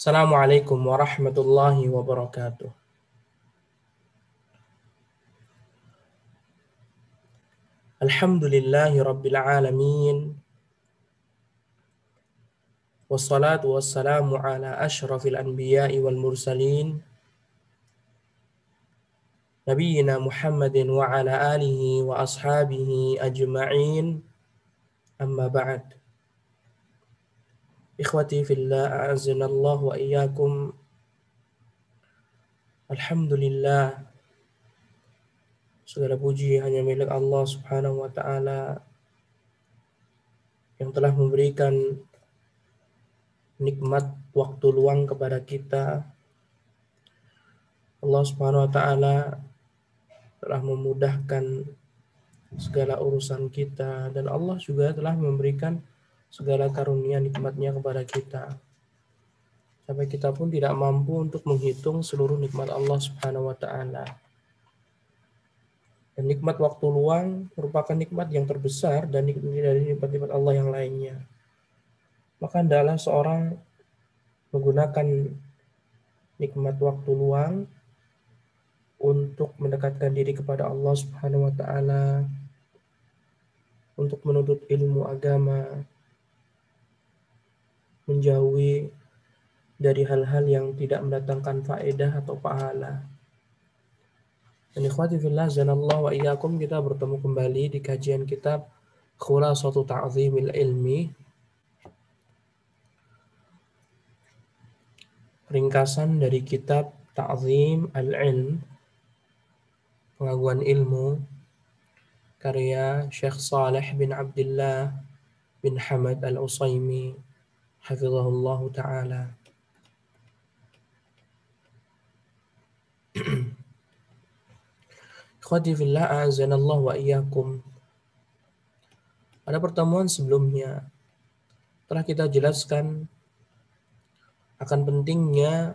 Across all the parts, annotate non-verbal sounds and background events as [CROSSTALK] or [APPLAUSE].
السلام عليكم ورحمة الله وبركاته الحمد لله رب العالمين والصلاة والسلام على أشرف الأنبياء والمرسلين نبينا محمد وعلى آله وأصحابه أجمعين أما بعد Ikhwati fillah a'azinallahu wa iyyakum. Alhamdulillah. Segala puji hanya milik Allah Subhanahu wa taala yang telah memberikan nikmat waktu luang kepada kita. Allah Subhanahu wa taala telah memudahkan segala urusan kita dan Allah juga telah memberikan segala karunia nikmatnya kepada kita. Sampai kita pun tidak mampu untuk menghitung seluruh nikmat Allah Subhanahu wa taala. Dan nikmat waktu luang merupakan nikmat yang terbesar dan nikmat dari nikmat-nikmat Allah yang lainnya. Maka adalah seorang menggunakan nikmat waktu luang untuk mendekatkan diri kepada Allah Subhanahu wa taala, untuk menuntut ilmu agama, menjauhi dari hal-hal yang tidak mendatangkan faedah atau pahala. Dan wa iyyakum kita bertemu kembali di kajian kitab Khulasatu Ta'zimil Ilmi. Ringkasan dari kitab Ta'zim Al-Ilm, pengaguan ilmu, karya Syekh Saleh bin Abdullah bin Hamad Al-Usaimi hafizahullah ta'ala. [CLEARS THROAT] Ikhwati fillah a'azanallah wa Pada pertemuan sebelumnya telah kita jelaskan akan pentingnya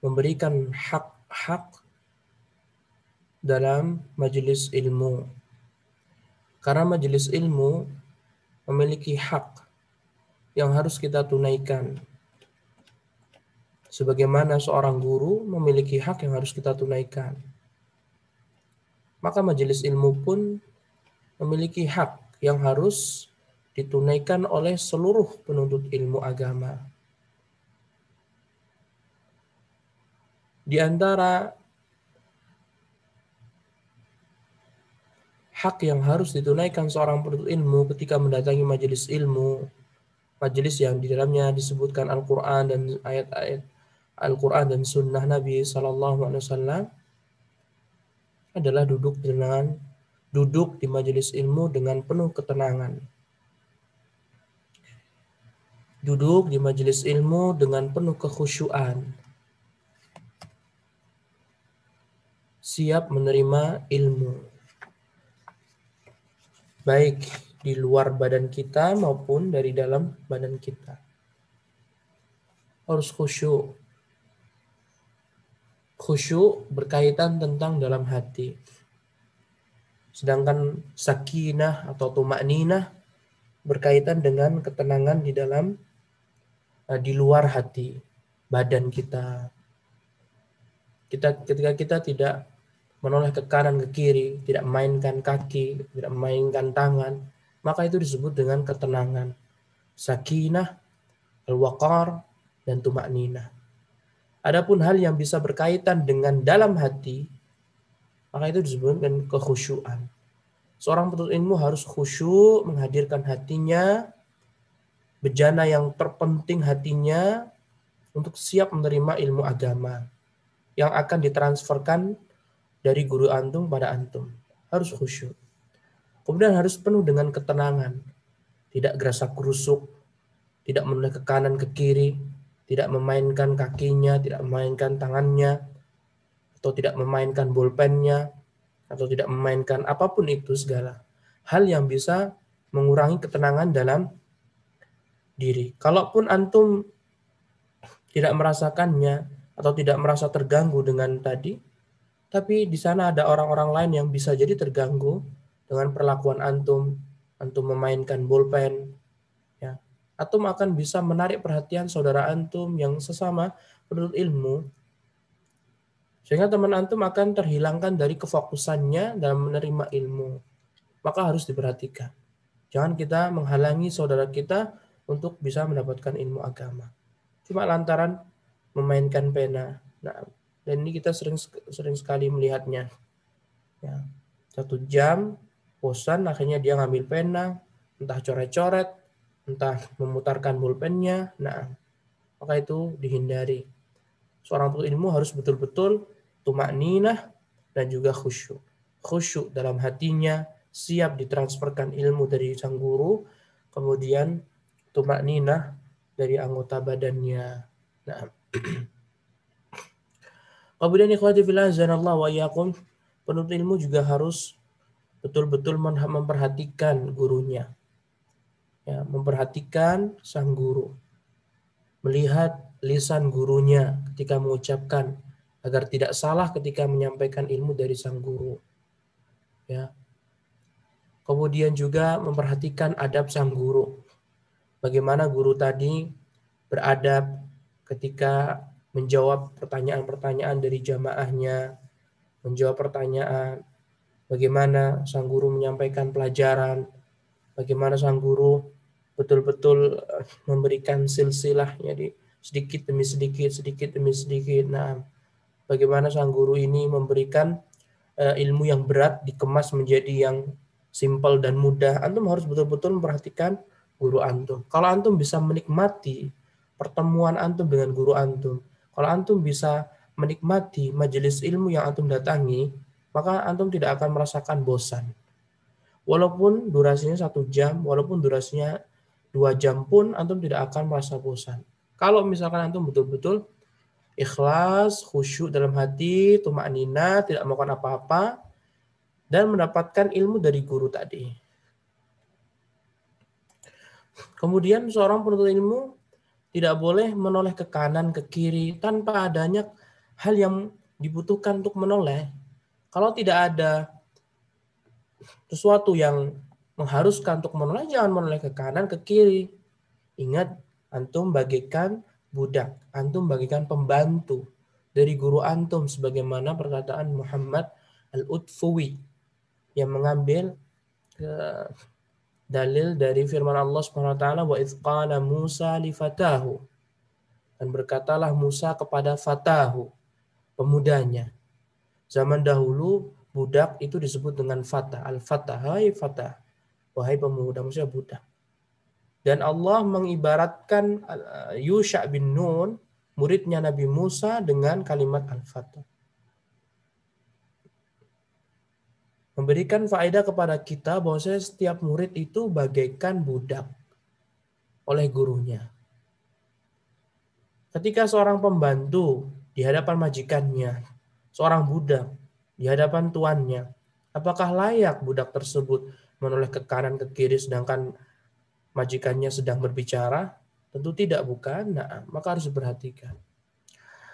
memberikan hak-hak dalam majelis ilmu. Karena majelis ilmu memiliki hak yang harus kita tunaikan. Sebagaimana seorang guru memiliki hak yang harus kita tunaikan. Maka majelis ilmu pun memiliki hak yang harus ditunaikan oleh seluruh penuntut ilmu agama. Di antara hak yang harus ditunaikan seorang penuntut ilmu ketika mendatangi majelis ilmu majelis yang di dalamnya disebutkan Al-Quran dan ayat-ayat Al-Quran dan Sunnah Nabi SAW adalah duduk dengan duduk di majelis ilmu dengan penuh ketenangan. Duduk di majelis ilmu dengan penuh kekhusyuan. Siap menerima ilmu. Baik, di luar badan kita maupun dari dalam badan kita. Harus khusyuk. Khusyuk berkaitan tentang dalam hati. Sedangkan sakinah atau tumakninah berkaitan dengan ketenangan di dalam eh, di luar hati badan kita. Kita ketika kita tidak menoleh ke kanan ke kiri, tidak mainkan kaki, tidak mainkan tangan, maka itu disebut dengan ketenangan, sakinah, al-waqar, dan tumak Adapun hal yang bisa berkaitan dengan dalam hati, maka itu disebut dengan kekhusyuan. Seorang penuntut ilmu harus khusyuk menghadirkan hatinya, bejana yang terpenting hatinya untuk siap menerima ilmu agama yang akan ditransferkan dari guru antum pada antum. Harus khusyuk. Kemudian harus penuh dengan ketenangan, tidak merasa kerusuk, tidak menoleh ke kanan ke kiri, tidak memainkan kakinya, tidak memainkan tangannya, atau tidak memainkan bolpennya, atau tidak memainkan apapun itu segala hal yang bisa mengurangi ketenangan dalam diri. Kalaupun antum tidak merasakannya atau tidak merasa terganggu dengan tadi, tapi di sana ada orang-orang lain yang bisa jadi terganggu dengan perlakuan antum, antum memainkan bullpen, ya, antum akan bisa menarik perhatian saudara antum yang sesama penuntut ilmu, sehingga teman antum akan terhilangkan dari kefokusannya dalam menerima ilmu. Maka harus diperhatikan. Jangan kita menghalangi saudara kita untuk bisa mendapatkan ilmu agama. Cuma lantaran memainkan pena. Nah, dan ini kita sering sering sekali melihatnya. Ya, satu jam bosan akhirnya dia ngambil pena entah coret-coret entah memutarkan pulpennya nah maka itu dihindari seorang penuntut ilmu harus betul-betul tumak ninah dan juga khusyuk khusyuk dalam hatinya siap ditransferkan ilmu dari sang guru kemudian tumak ninah dari anggota badannya nah [CLEARS THROAT] kemudian ikhwati filan Allah wa yakum penuntut ilmu juga harus betul-betul memperhatikan gurunya. Ya, memperhatikan sang guru. Melihat lisan gurunya ketika mengucapkan agar tidak salah ketika menyampaikan ilmu dari sang guru. Ya. Kemudian juga memperhatikan adab sang guru. Bagaimana guru tadi beradab ketika menjawab pertanyaan-pertanyaan dari jamaahnya, menjawab pertanyaan bagaimana sang guru menyampaikan pelajaran, bagaimana sang guru betul-betul eh, memberikan silsilah jadi sedikit demi sedikit, sedikit demi sedikit. Nah, bagaimana sang guru ini memberikan eh, ilmu yang berat dikemas menjadi yang simpel dan mudah. Antum harus betul-betul memperhatikan guru antum. Kalau antum bisa menikmati pertemuan antum dengan guru antum, kalau antum bisa menikmati majelis ilmu yang antum datangi, maka antum tidak akan merasakan bosan. Walaupun durasinya satu jam, walaupun durasinya dua jam pun, antum tidak akan merasa bosan. Kalau misalkan antum betul-betul ikhlas, khusyuk dalam hati, tumak nina, tidak melakukan apa-apa, dan mendapatkan ilmu dari guru tadi. Kemudian seorang penuntut ilmu tidak boleh menoleh ke kanan, ke kiri, tanpa adanya hal yang dibutuhkan untuk menoleh kalau tidak ada sesuatu yang mengharuskan untuk menoleh, jangan menoleh ke kanan, ke kiri. Ingat, antum bagikan budak, antum bagikan pembantu dari guru antum sebagaimana perkataan Muhammad Al-Utfuwi yang mengambil ke eh, dalil dari firman Allah Subhanahu wa taala wa qala Musa li fatahu dan berkatalah Musa kepada fatahu pemudanya Zaman dahulu budak itu disebut dengan fatah. Al-fatah, hai fatah. Wahai pemuda, maksudnya budak. Dan Allah mengibaratkan eh, Yusha bin Nun, muridnya Nabi Musa dengan kalimat Al-Fatah. Memberikan faedah kepada kita bahwa setiap murid itu bagaikan budak oleh gurunya. Ketika seorang pembantu di hadapan majikannya seorang budak di hadapan tuannya. Apakah layak budak tersebut menoleh ke kanan ke kiri sedangkan majikannya sedang berbicara? Tentu tidak bukan. Nah, maka harus diperhatikan.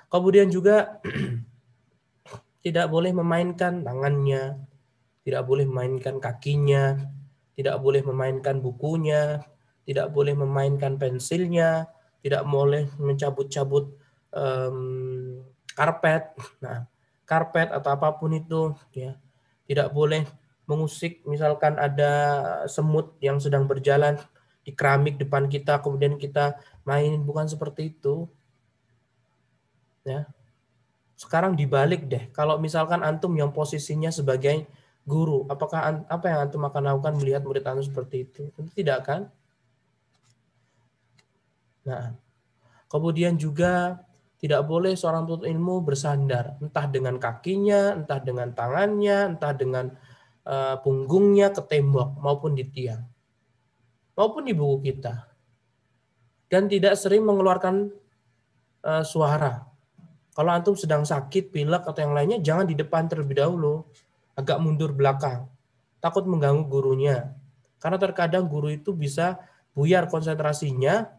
Kemudian juga [CLEARS THROAT] tidak boleh memainkan tangannya, tidak boleh memainkan kakinya, tidak boleh memainkan bukunya, tidak boleh memainkan pensilnya, tidak boleh mencabut-cabut um, karpet. Nah, karpet atau apapun itu ya tidak boleh mengusik misalkan ada semut yang sedang berjalan di keramik depan kita kemudian kita main bukan seperti itu ya sekarang dibalik deh kalau misalkan antum yang posisinya sebagai guru apakah apa yang antum akan lakukan melihat murid antum seperti itu tentu tidak kan nah kemudian juga tidak boleh seorang penuntut ilmu bersandar, entah dengan kakinya, entah dengan tangannya, entah dengan eh, punggungnya ke tembok maupun di tiang, maupun di buku kita. Dan tidak sering mengeluarkan eh, suara. Kalau antum sedang sakit, pilek atau yang lainnya, jangan di depan terlebih dahulu, agak mundur belakang, takut mengganggu gurunya. Karena terkadang guru itu bisa buyar konsentrasinya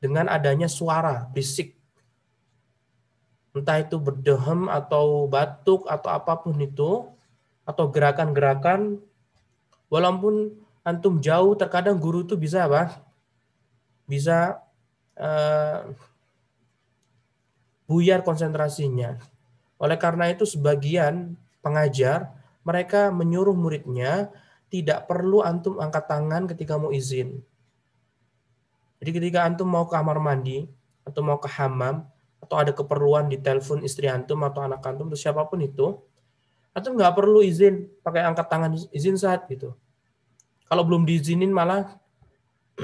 dengan adanya suara, bisik entah itu berdehem atau batuk atau apapun itu atau gerakan-gerakan walaupun antum jauh terkadang guru itu bisa apa bisa uh, buyar konsentrasinya oleh karena itu sebagian pengajar mereka menyuruh muridnya tidak perlu antum angkat tangan ketika mau izin jadi ketika antum mau ke kamar mandi atau mau ke hamam atau ada keperluan di telepon istri antum atau anak antum atau siapapun itu, antum nggak perlu izin pakai angkat tangan izin saat gitu. Kalau belum diizinin malah [CLEARS THROAT]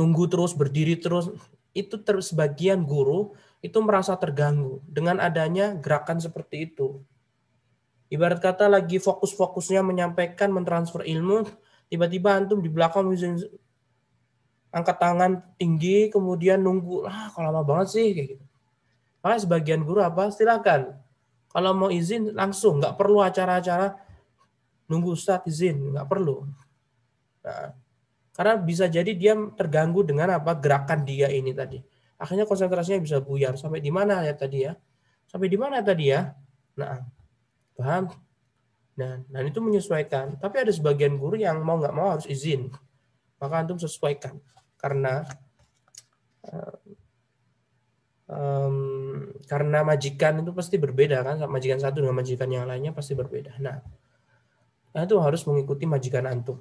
nunggu terus berdiri terus itu ter sebagian guru itu merasa terganggu dengan adanya gerakan seperti itu. Ibarat kata lagi fokus-fokusnya menyampaikan mentransfer ilmu, tiba-tiba antum di belakang izin angkat tangan tinggi kemudian nunggu lah kalau lama banget sih kayak gitu makanya sebagian guru apa silakan kalau mau izin langsung nggak perlu acara-acara nunggu ustadz izin nggak perlu nah, karena bisa jadi dia terganggu dengan apa gerakan dia ini tadi akhirnya konsentrasinya bisa buyar sampai di mana ya tadi ya sampai di mana tadi ya nah paham nah dan itu menyesuaikan tapi ada sebagian guru yang mau nggak mau harus izin maka antum sesuaikan karena um, karena majikan itu pasti berbeda kan majikan satu dengan majikan yang lainnya pasti berbeda nah itu harus mengikuti majikan antum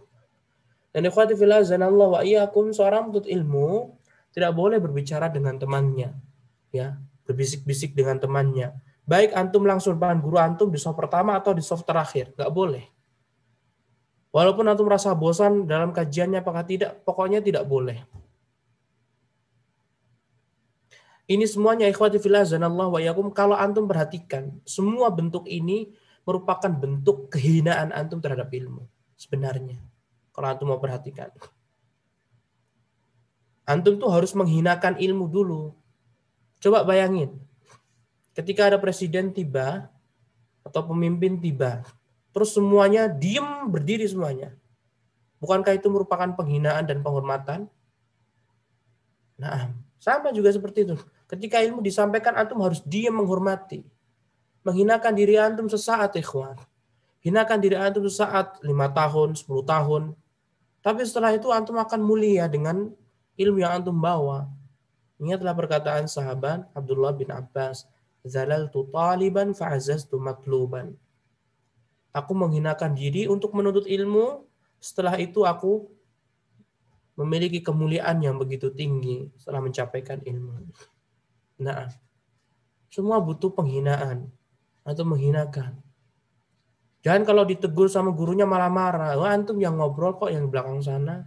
dan ikhwati fillah zanallahu wa iyyakum seorang tut ilmu tidak boleh berbicara dengan temannya ya berbisik-bisik dengan temannya baik antum langsung bahan guru antum di soft pertama atau di soft terakhir nggak boleh Walaupun antum merasa bosan dalam kajiannya apakah tidak, pokoknya tidak boleh. Ini semuanya ikhwati filah zanallahu wa yakum kalau antum perhatikan, semua bentuk ini merupakan bentuk kehinaan antum terhadap ilmu sebenarnya. Kalau antum mau perhatikan. Antum tuh harus menghinakan ilmu dulu. Coba bayangin. Ketika ada presiden tiba atau pemimpin tiba, Terus semuanya diem berdiri semuanya. Bukankah itu merupakan penghinaan dan penghormatan? Nah, sama juga seperti itu. Ketika ilmu disampaikan, antum harus diam menghormati. Menghinakan diri antum sesaat, ikhwan. Hinakan diri antum sesaat, lima tahun, sepuluh tahun. Tapi setelah itu antum akan mulia dengan ilmu yang antum bawa. Ingatlah perkataan sahabat Abdullah bin Abbas, tu taliban tu matluban." Aku menghinakan diri untuk menuntut ilmu, setelah itu aku memiliki kemuliaan yang begitu tinggi setelah mencapaikan ilmu. Nah, semua butuh penghinaan atau menghinakan. Jangan kalau ditegur sama gurunya malah marah. Wah, oh, antum yang ngobrol kok yang belakang sana.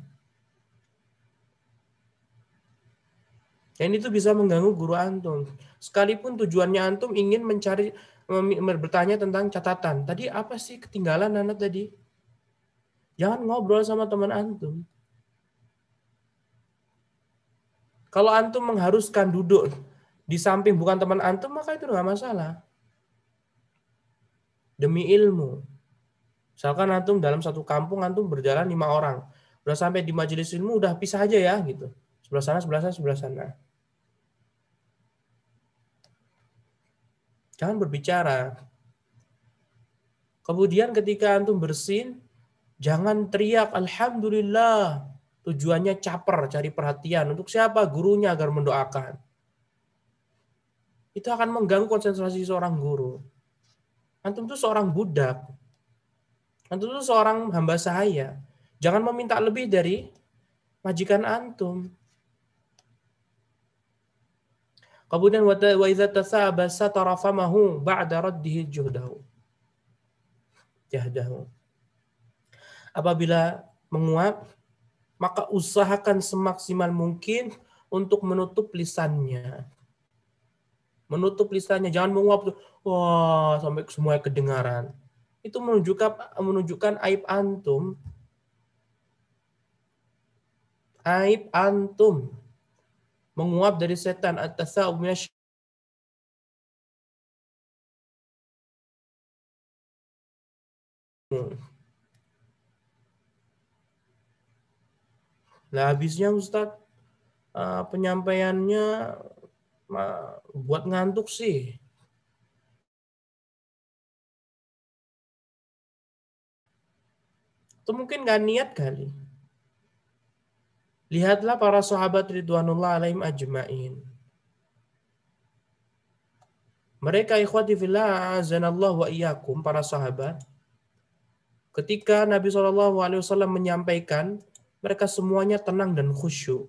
Dan itu bisa mengganggu guru antum. Sekalipun tujuannya antum ingin mencari bertanya tentang catatan. Tadi apa sih ketinggalan Nana tadi? Jangan ngobrol sama teman antum. Kalau antum mengharuskan duduk di samping bukan teman antum, maka itu nggak masalah. Demi ilmu. Misalkan antum dalam satu kampung antum berjalan lima orang. Udah sampai di majelis ilmu udah pisah aja ya gitu. Sebelah sana, sebelah sana, sebelah sana. Jangan berbicara. Kemudian ketika antum bersin, jangan teriak alhamdulillah. Tujuannya caper, cari perhatian. Untuk siapa? Gurunya agar mendoakan. Itu akan mengganggu konsentrasi seorang guru. Antum itu seorang budak. Antum itu seorang hamba sahaya. Jangan meminta lebih dari majikan antum. Kemudian wa ba'da raddihi juhdahu. Jahdahu. Apabila menguap, maka usahakan semaksimal mungkin untuk menutup lisannya. Menutup lisannya, jangan menguap tuh. Wah, sampai semua kedengaran. Itu menunjukkan menunjukkan aib antum. Aib antum menguap dari setan atas saubnya Nah, habisnya Ustaz, uh, penyampaiannya buat ngantuk sih. Itu mungkin nggak niat kali. Lihatlah para sahabat Ridwanullah alaihim ajma'in. Mereka ikhwati fillah azanallah wa iyyakum para sahabat. Ketika Nabi saw. menyampaikan, mereka semuanya tenang dan khusyuk.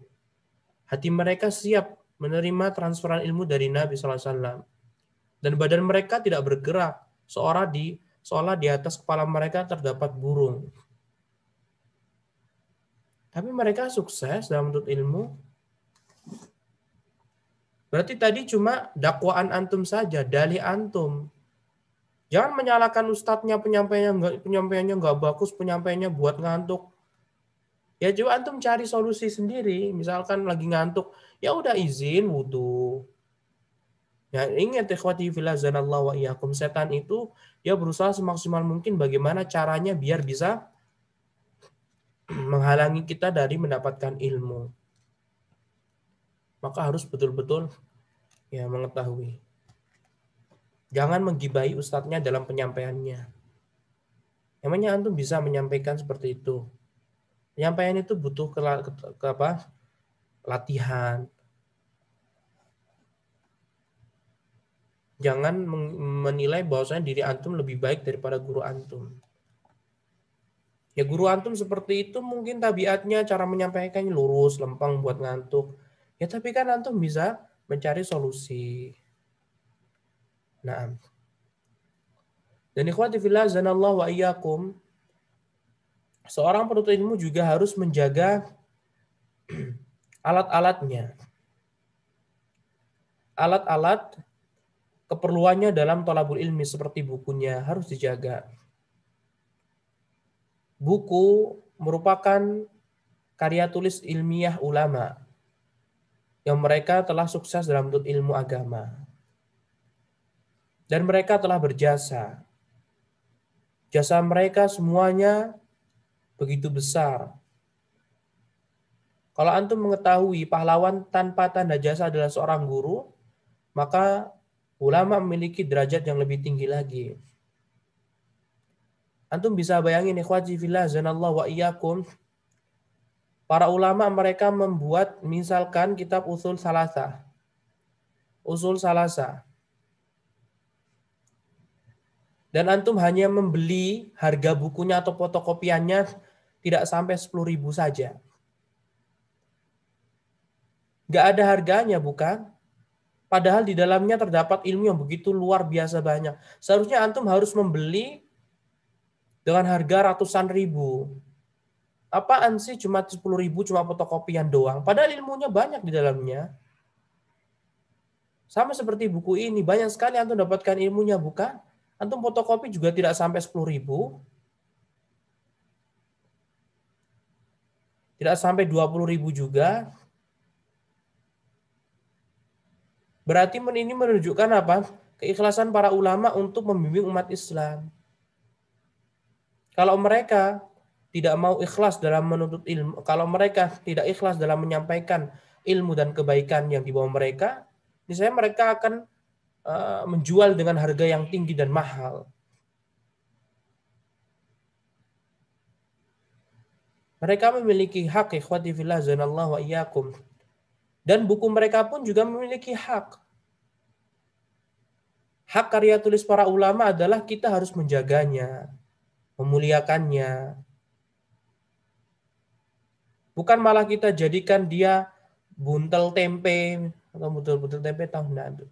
Hati mereka siap menerima transferan ilmu dari Nabi saw. Dan badan mereka tidak bergerak, seolah di seolah di atas kepala mereka terdapat burung. Tapi mereka sukses dalam menuntut ilmu. Berarti tadi cuma dakwaan antum saja, dalih antum. Jangan menyalahkan ustadznya penyampaiannya nggak penyampaiannya nggak bagus, penyampaiannya buat ngantuk. Ya coba antum cari solusi sendiri. Misalkan lagi ngantuk, ya udah izin wudhu. Ya ingat ikhwati fillah zanallahu wa iyyakum. Setan itu ya berusaha semaksimal mungkin bagaimana caranya biar bisa menghalangi kita dari mendapatkan ilmu. Maka harus betul-betul ya mengetahui. Jangan menggibahi ustadznya dalam penyampaiannya. Emangnya antum bisa menyampaikan seperti itu? Penyampaian itu butuh ke, ke, ke apa? latihan. Jangan menilai bahwasanya diri antum lebih baik daripada guru antum ya guru antum seperti itu mungkin tabiatnya cara menyampaikannya lurus lempeng buat ngantuk ya tapi kan antum bisa mencari solusi nah dan ikhwati fillah zanallah wa iyyakum seorang penutur ilmu juga harus menjaga [CLEARS THROAT] alat-alatnya alat-alat keperluannya dalam tolabul ilmi seperti bukunya harus dijaga buku merupakan karya tulis ilmiah ulama yang mereka telah sukses dalam menuntut ilmu agama. Dan mereka telah berjasa. Jasa mereka semuanya begitu besar. Kalau antum mengetahui pahlawan tanpa tanda jasa adalah seorang guru, maka ulama memiliki derajat yang lebih tinggi lagi. Antum bisa bayangin ikhwati fillah zanallah wa iyyakum para ulama mereka membuat misalkan kitab usul salasa. Usul salasa. Dan antum hanya membeli harga bukunya atau fotokopiannya tidak sampai 10.000 saja. Gak ada harganya bukan? Padahal di dalamnya terdapat ilmu yang begitu luar biasa banyak. Seharusnya antum harus membeli dengan harga ratusan ribu. Apaan sih cuma 10 ribu cuma fotokopian doang. Padahal ilmunya banyak di dalamnya. Sama seperti buku ini, banyak sekali Antum dapatkan ilmunya, bukan? Antum fotokopi juga tidak sampai 10 ribu. Tidak sampai 20 ribu juga. Berarti ini menunjukkan apa? Keikhlasan para ulama untuk membimbing umat Islam. Kalau mereka tidak mau ikhlas dalam menuntut ilmu, kalau mereka tidak ikhlas dalam menyampaikan ilmu dan kebaikan yang dibawa mereka, misalnya mereka akan uh, menjual dengan harga yang tinggi dan mahal. Mereka memiliki hak ikhwati fillah zanallahu wa iyyakum. Dan buku mereka pun juga memiliki hak. Hak karya tulis para ulama adalah kita harus menjaganya memuliakannya. Bukan malah kita jadikan dia buntel tempe atau buntel-buntel tempe tahu enggak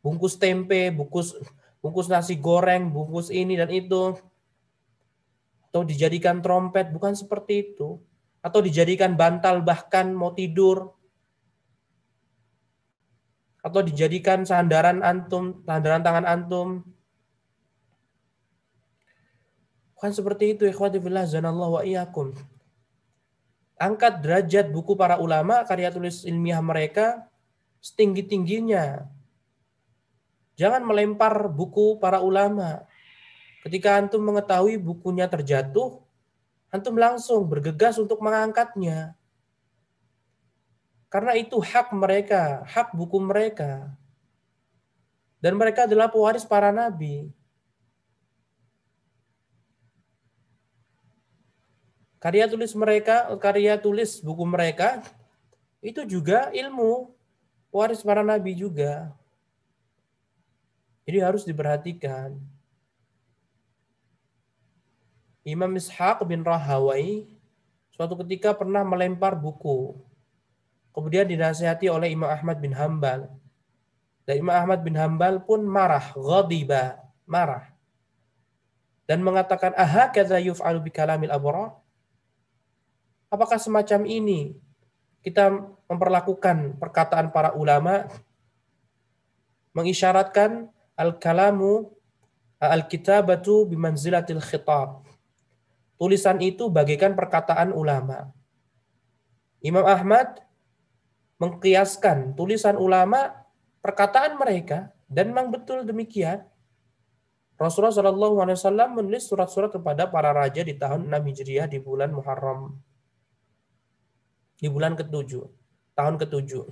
Bungkus tempe, bungkus bungkus nasi goreng, bungkus ini dan itu. Atau dijadikan trompet, bukan seperti itu. Atau dijadikan bantal bahkan mau tidur, atau dijadikan sandaran antum, sandaran tangan antum, Bukan seperti itu, ikhwati fillah, zanallahu wa iyyakum. Angkat derajat buku para ulama, karya tulis ilmiah mereka setinggi-tingginya. Jangan melempar buku para ulama. Ketika antum mengetahui bukunya terjatuh, antum langsung bergegas untuk mengangkatnya. Karena itu hak mereka, hak buku mereka. Dan mereka adalah pewaris para nabi. Karya tulis mereka, karya tulis buku mereka itu juga ilmu waris para nabi juga. Jadi harus diperhatikan. Imam Ishaq bin Rahawai suatu ketika pernah melempar buku. Kemudian dinasihati oleh Imam Ahmad bin Hambal. Dan Imam Ahmad bin Hambal pun marah, ghadiba, marah. Dan mengatakan, aha kaza yuf'alu bikalamil Apakah semacam ini kita memperlakukan perkataan para ulama mengisyaratkan al-kalamu al-kitabatu bimanzilatil khitab. Tulisan itu bagaikan perkataan ulama. Imam Ahmad mengkiaskan tulisan ulama perkataan mereka dan memang betul demikian. Rasulullah Shallallahu Alaihi Wasallam menulis surat-surat kepada para raja di tahun 6 Hijriah di bulan Muharram di bulan ketujuh, tahun ketujuh.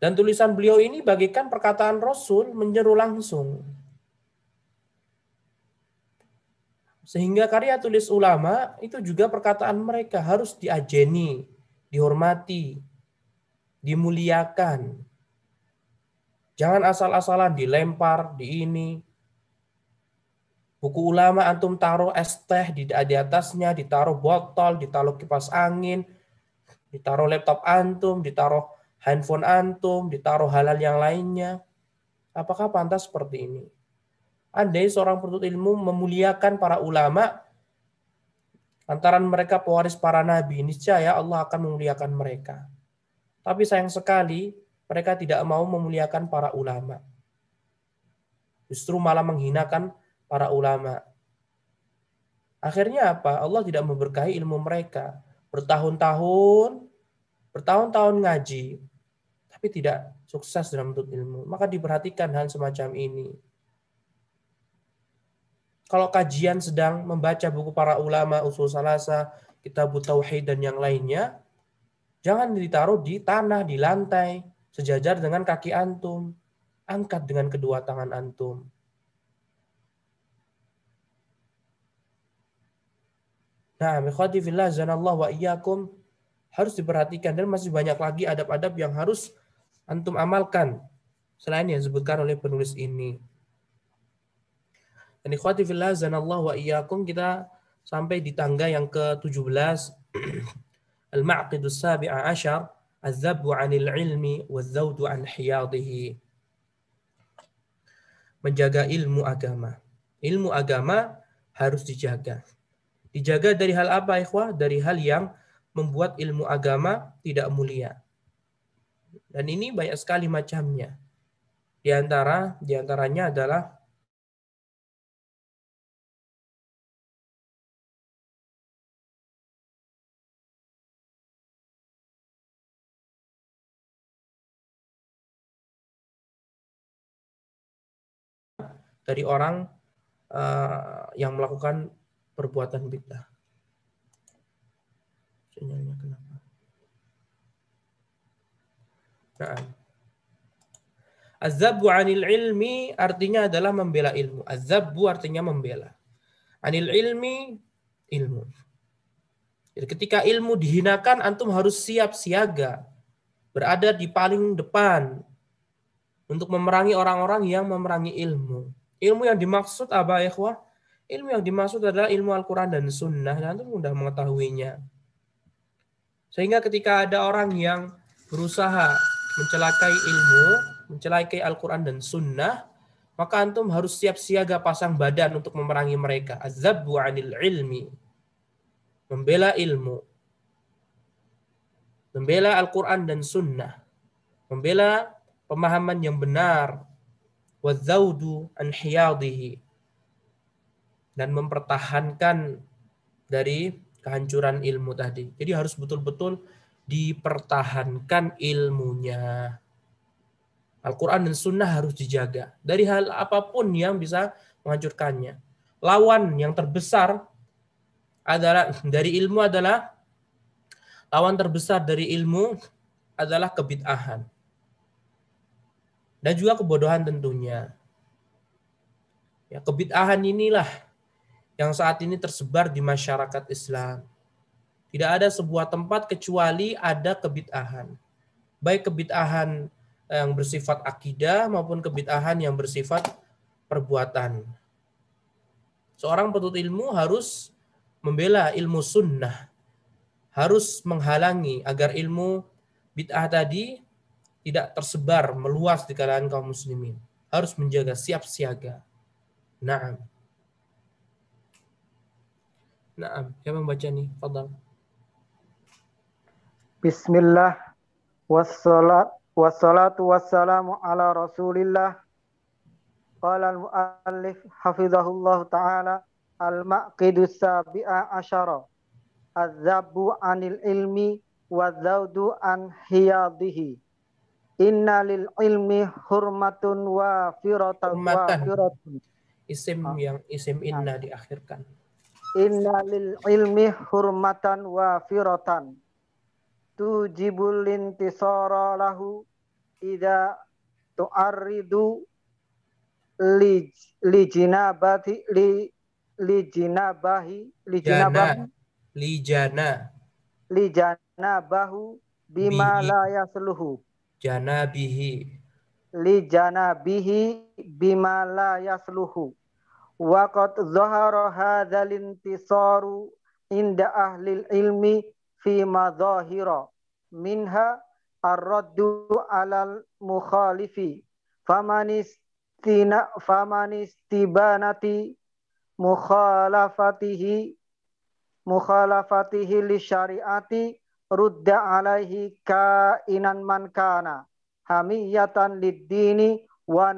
Dan tulisan beliau ini bagikan perkataan Rasul menyeru langsung. Sehingga karya tulis ulama itu juga perkataan mereka harus diajeni, dihormati, dimuliakan. Jangan asal-asalan dilempar, di ini, Buku ulama antum taruh es teh di, di atasnya, ditaruh botol, ditaruh kipas angin, ditaruh laptop antum, ditaruh handphone antum, ditaruh halal yang lainnya. Apakah pantas seperti ini? Andai seorang penuntut ilmu memuliakan para ulama, lantaran mereka pewaris para nabi, niscaya Allah akan memuliakan mereka. Tapi sayang sekali, mereka tidak mau memuliakan para ulama. Justru malah menghinakan para ulama. Akhirnya apa? Allah tidak memberkahi ilmu mereka. Bertahun-tahun, bertahun-tahun ngaji, tapi tidak sukses dalam bentuk ilmu. Maka diperhatikan hal semacam ini. Kalau kajian sedang membaca buku para ulama, usul salasa, kitab tauhid dan yang lainnya, jangan ditaruh di tanah, di lantai, sejajar dengan kaki antum. Angkat dengan kedua tangan antum Nah, mikhwati fillah zanallahu wa iyyakum harus diperhatikan dan masih banyak lagi adab-adab yang harus antum amalkan selain yang disebutkan oleh penulis ini. Dan ikhwati fillah zanallahu wa iyyakum kita sampai di tangga yang ke-17 al maqidu Sabi'a Ashar Az-Zabbu 'anil ilmi waz-zawdu 'an hiyadihi Menjaga ilmu agama. Ilmu agama harus dijaga. Dijaga dari hal apa, ikhwah? Dari hal yang membuat ilmu agama tidak mulia. Dan ini banyak sekali macamnya. Di antara di antaranya adalah dari orang uh, yang melakukan perbuatan bid'ah. Sinyalnya kenapa? Naam. Azabu anil ilmi artinya adalah membela ilmu. Azabu artinya membela. Anil ilmi ilmu. Jadi ketika ilmu dihinakan antum harus siap siaga. Berada di paling depan untuk memerangi orang-orang yang memerangi ilmu. Ilmu yang dimaksud apa ya, Ilmu yang dimaksud adalah ilmu Al-Quran dan Sunnah, dan nah, itu mudah mengetahuinya. Sehingga ketika ada orang yang berusaha mencelakai ilmu, mencelakai Al-Quran dan Sunnah, maka antum harus siap siaga pasang badan untuk memerangi mereka. Azabu anil ilmi. Membela ilmu. Membela Al-Quran dan Sunnah. Membela pemahaman yang benar. Wadzawdu an dan mempertahankan dari kehancuran ilmu tadi. Jadi harus betul-betul dipertahankan ilmunya. Al-Quran dan Sunnah harus dijaga dari hal apapun yang bisa menghancurkannya. Lawan yang terbesar adalah dari ilmu adalah lawan terbesar dari ilmu adalah kebid'ahan dan juga kebodohan tentunya. Ya, kebid'ahan inilah yang saat ini tersebar di masyarakat Islam. Tidak ada sebuah tempat kecuali ada kebitahan, Baik kebitahan yang bersifat akidah maupun kebitahan yang bersifat perbuatan. Seorang petut ilmu harus membela ilmu sunnah. Harus menghalangi agar ilmu bid'ah tadi tidak tersebar meluas di kalangan kaum muslimin. Harus menjaga siap siaga. Naam. Nah, siapa membaca nih, Fadal. Bismillah. wassalatu wassalatu wassalamu ala rasulillah. Qala al-mu'allif hafizahullah ta'ala al-maqidu sabi'a asyara. Az-zabu anil ilmi wa zaudu an hiyadihi. Inna lil ilmi hurmatun wa firatun wa firatun. Isim ah. yang isim inna diakhirkan. Inna lil ilmi hurmatan wa firatan. Tujibul lintisara lahu ida tu'arridu li lijinabati li li lijinabahi lijana lijana bahu bima bihi. la yasluhu jana bihi lijana bihi bima la yasluhu Waqad zahara hadzal intisaru inda ahli ilmi fi madhahira minha ar-raddu 'alal mukhalifi famanistina famanistibanati nati mukhalafatihi li syariati rudda alaihi kainan man kana hamiyatan lid-dini wa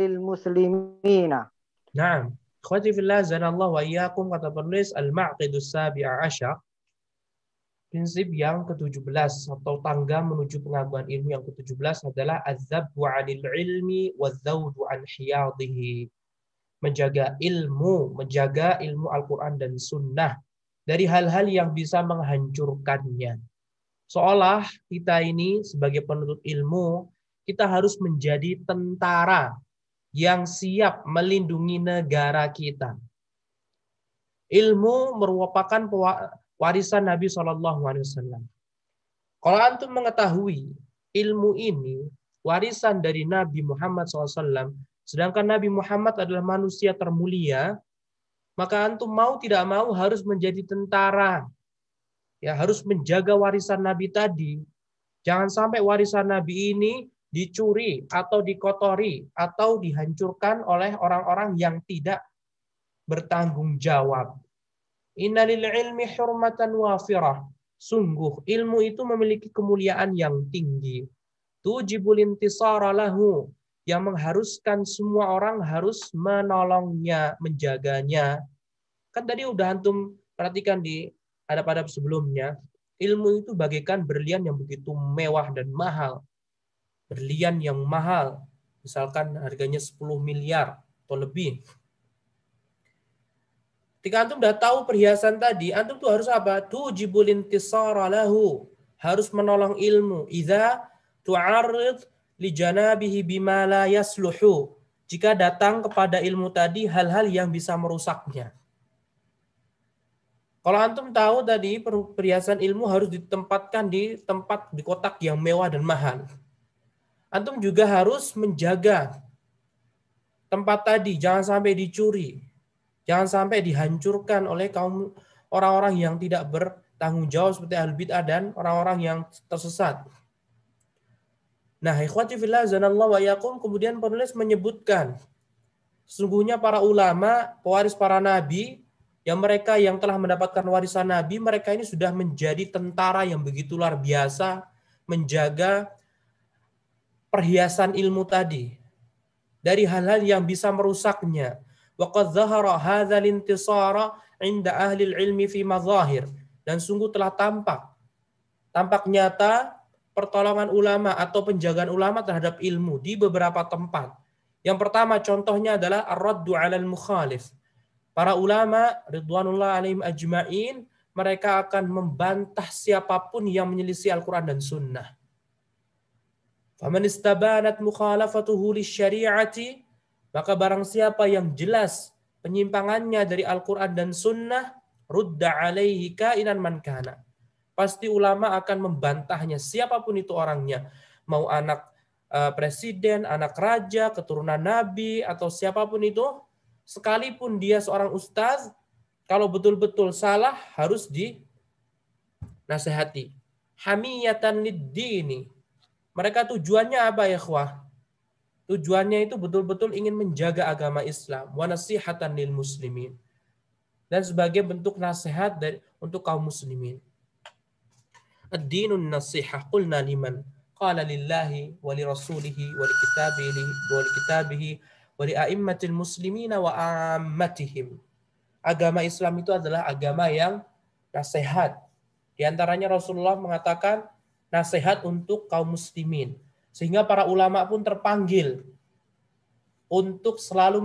lil muslimina Nah, khawati fillah zanallahu wa kata penulis al-ma'qidus sabi'a asyar prinsip yang ke-17 atau tangga menuju pengaguan ilmu yang ke-17 adalah azzabu anil ilmi wa zawdu an hiyadihi. Menjaga ilmu, menjaga ilmu Al-Quran dan Sunnah dari hal-hal yang bisa menghancurkannya. Seolah kita ini sebagai penuntut ilmu, kita harus menjadi tentara yang siap melindungi negara kita. Ilmu merupakan warisan Nabi saw. Kalau antum mengetahui ilmu ini warisan dari Nabi Muhammad SAW, sedangkan Nabi Muhammad adalah manusia termulia, maka antum mau tidak mau harus menjadi tentara. Ya, harus menjaga warisan Nabi tadi. Jangan sampai warisan Nabi ini dicuri atau dikotori atau dihancurkan oleh orang-orang yang tidak bertanggung jawab. Innalil ilmi hurmatan wafirah. Sungguh ilmu itu memiliki kemuliaan yang tinggi. Tujibul intisara lahu yang mengharuskan semua orang harus menolongnya, menjaganya. Kan tadi udah antum perhatikan di ada pada sebelumnya, ilmu itu bagaikan berlian yang begitu mewah dan mahal berlian yang mahal, misalkan harganya 10 miliar atau lebih. Ketika antum sudah tahu perhiasan tadi, antum tuh harus apa? Tujibul intisara lahu. Harus menolong ilmu. Iza tu'arid li janabihi bima la yasluhu. Jika datang kepada ilmu tadi hal-hal yang bisa merusaknya. Kalau antum tahu tadi perhiasan ilmu harus ditempatkan di tempat di kotak yang mewah dan mahal antum juga harus menjaga tempat tadi jangan sampai dicuri, jangan sampai dihancurkan oleh kaum orang-orang yang tidak bertanggung jawab seperti ahli bid'ah dan orang-orang yang tersesat. Nah, ikhwati fillah zanallahu wa yakum kemudian penulis menyebutkan sesungguhnya para ulama, pewaris para nabi yang mereka yang telah mendapatkan warisan nabi, mereka ini sudah menjadi tentara yang begitu luar biasa menjaga perhiasan ilmu tadi dari hal-hal yang bisa merusaknya. Waqad zahara ahli ilmi fi dan sungguh telah tampak tampak nyata pertolongan ulama atau penjagaan ulama terhadap ilmu di beberapa tempat. Yang pertama contohnya adalah ar-raddu 'alal mukhalif. Para ulama ridwanullah alaihim ajmain mereka akan membantah siapapun yang menyelisih Al-Qur'an dan Sunnah. Faman istabanat mukhalafatuhu lisyari'ati maka barang siapa yang jelas penyimpangannya dari Al-Qur'an dan sunnah rudda alaihi kainan man kana. Pasti ulama akan membantahnya siapapun itu orangnya, mau anak eh, presiden, anak raja, keturunan nabi atau siapapun itu, sekalipun dia seorang ustaz, kalau betul-betul salah harus dinasehati. Hamiyatan lid-dini mereka tujuannya apa ya, khwah? Tujuannya itu betul-betul ingin menjaga agama Islam, wa nasihatan lil muslimin. Dan sebagai bentuk nasihat dari, untuk kaum muslimin. Ad-dinun nasihah qulna liman qala lillahi wa li rasulihi wa li kitabihi wa li kitabihi wa li a'immatil muslimina wa ammatihim. Agama Islam itu adalah agama yang nasihat. Di antaranya Rasulullah mengatakan nasihat untuk kaum muslimin. Sehingga para ulama pun terpanggil untuk selalu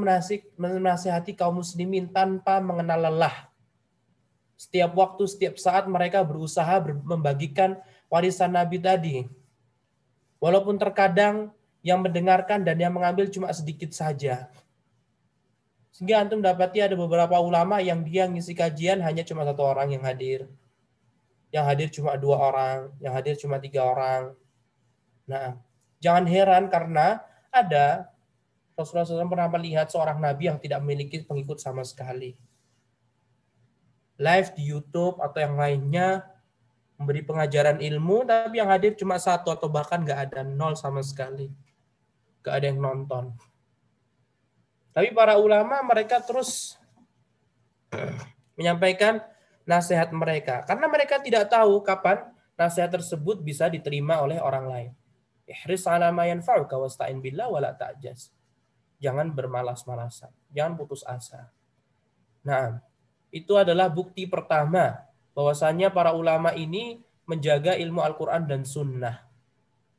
menasihati kaum muslimin tanpa mengenal lelah. Setiap waktu, setiap saat mereka berusaha membagikan warisan Nabi tadi. Walaupun terkadang yang mendengarkan dan yang mengambil cuma sedikit saja. Sehingga antum dapati ada beberapa ulama yang dia ngisi kajian hanya cuma satu orang yang hadir yang hadir cuma dua orang, yang hadir cuma tiga orang. Nah, jangan heran karena ada Rasulullah SAW pernah melihat seorang nabi yang tidak memiliki pengikut sama sekali. Live di YouTube atau yang lainnya memberi pengajaran ilmu, tapi yang hadir cuma satu atau bahkan nggak ada nol sama sekali. Nggak ada yang nonton. Tapi para ulama mereka terus menyampaikan nasihat mereka karena mereka tidak tahu kapan nasihat tersebut bisa diterima oleh orang lain. Ihris ala ma yanfa'uka wasta'in billah wala ta'jaz. Jangan bermalas-malasan, jangan putus asa. Nah, itu adalah bukti pertama bahwasanya para ulama ini menjaga ilmu Al-Qur'an dan sunnah.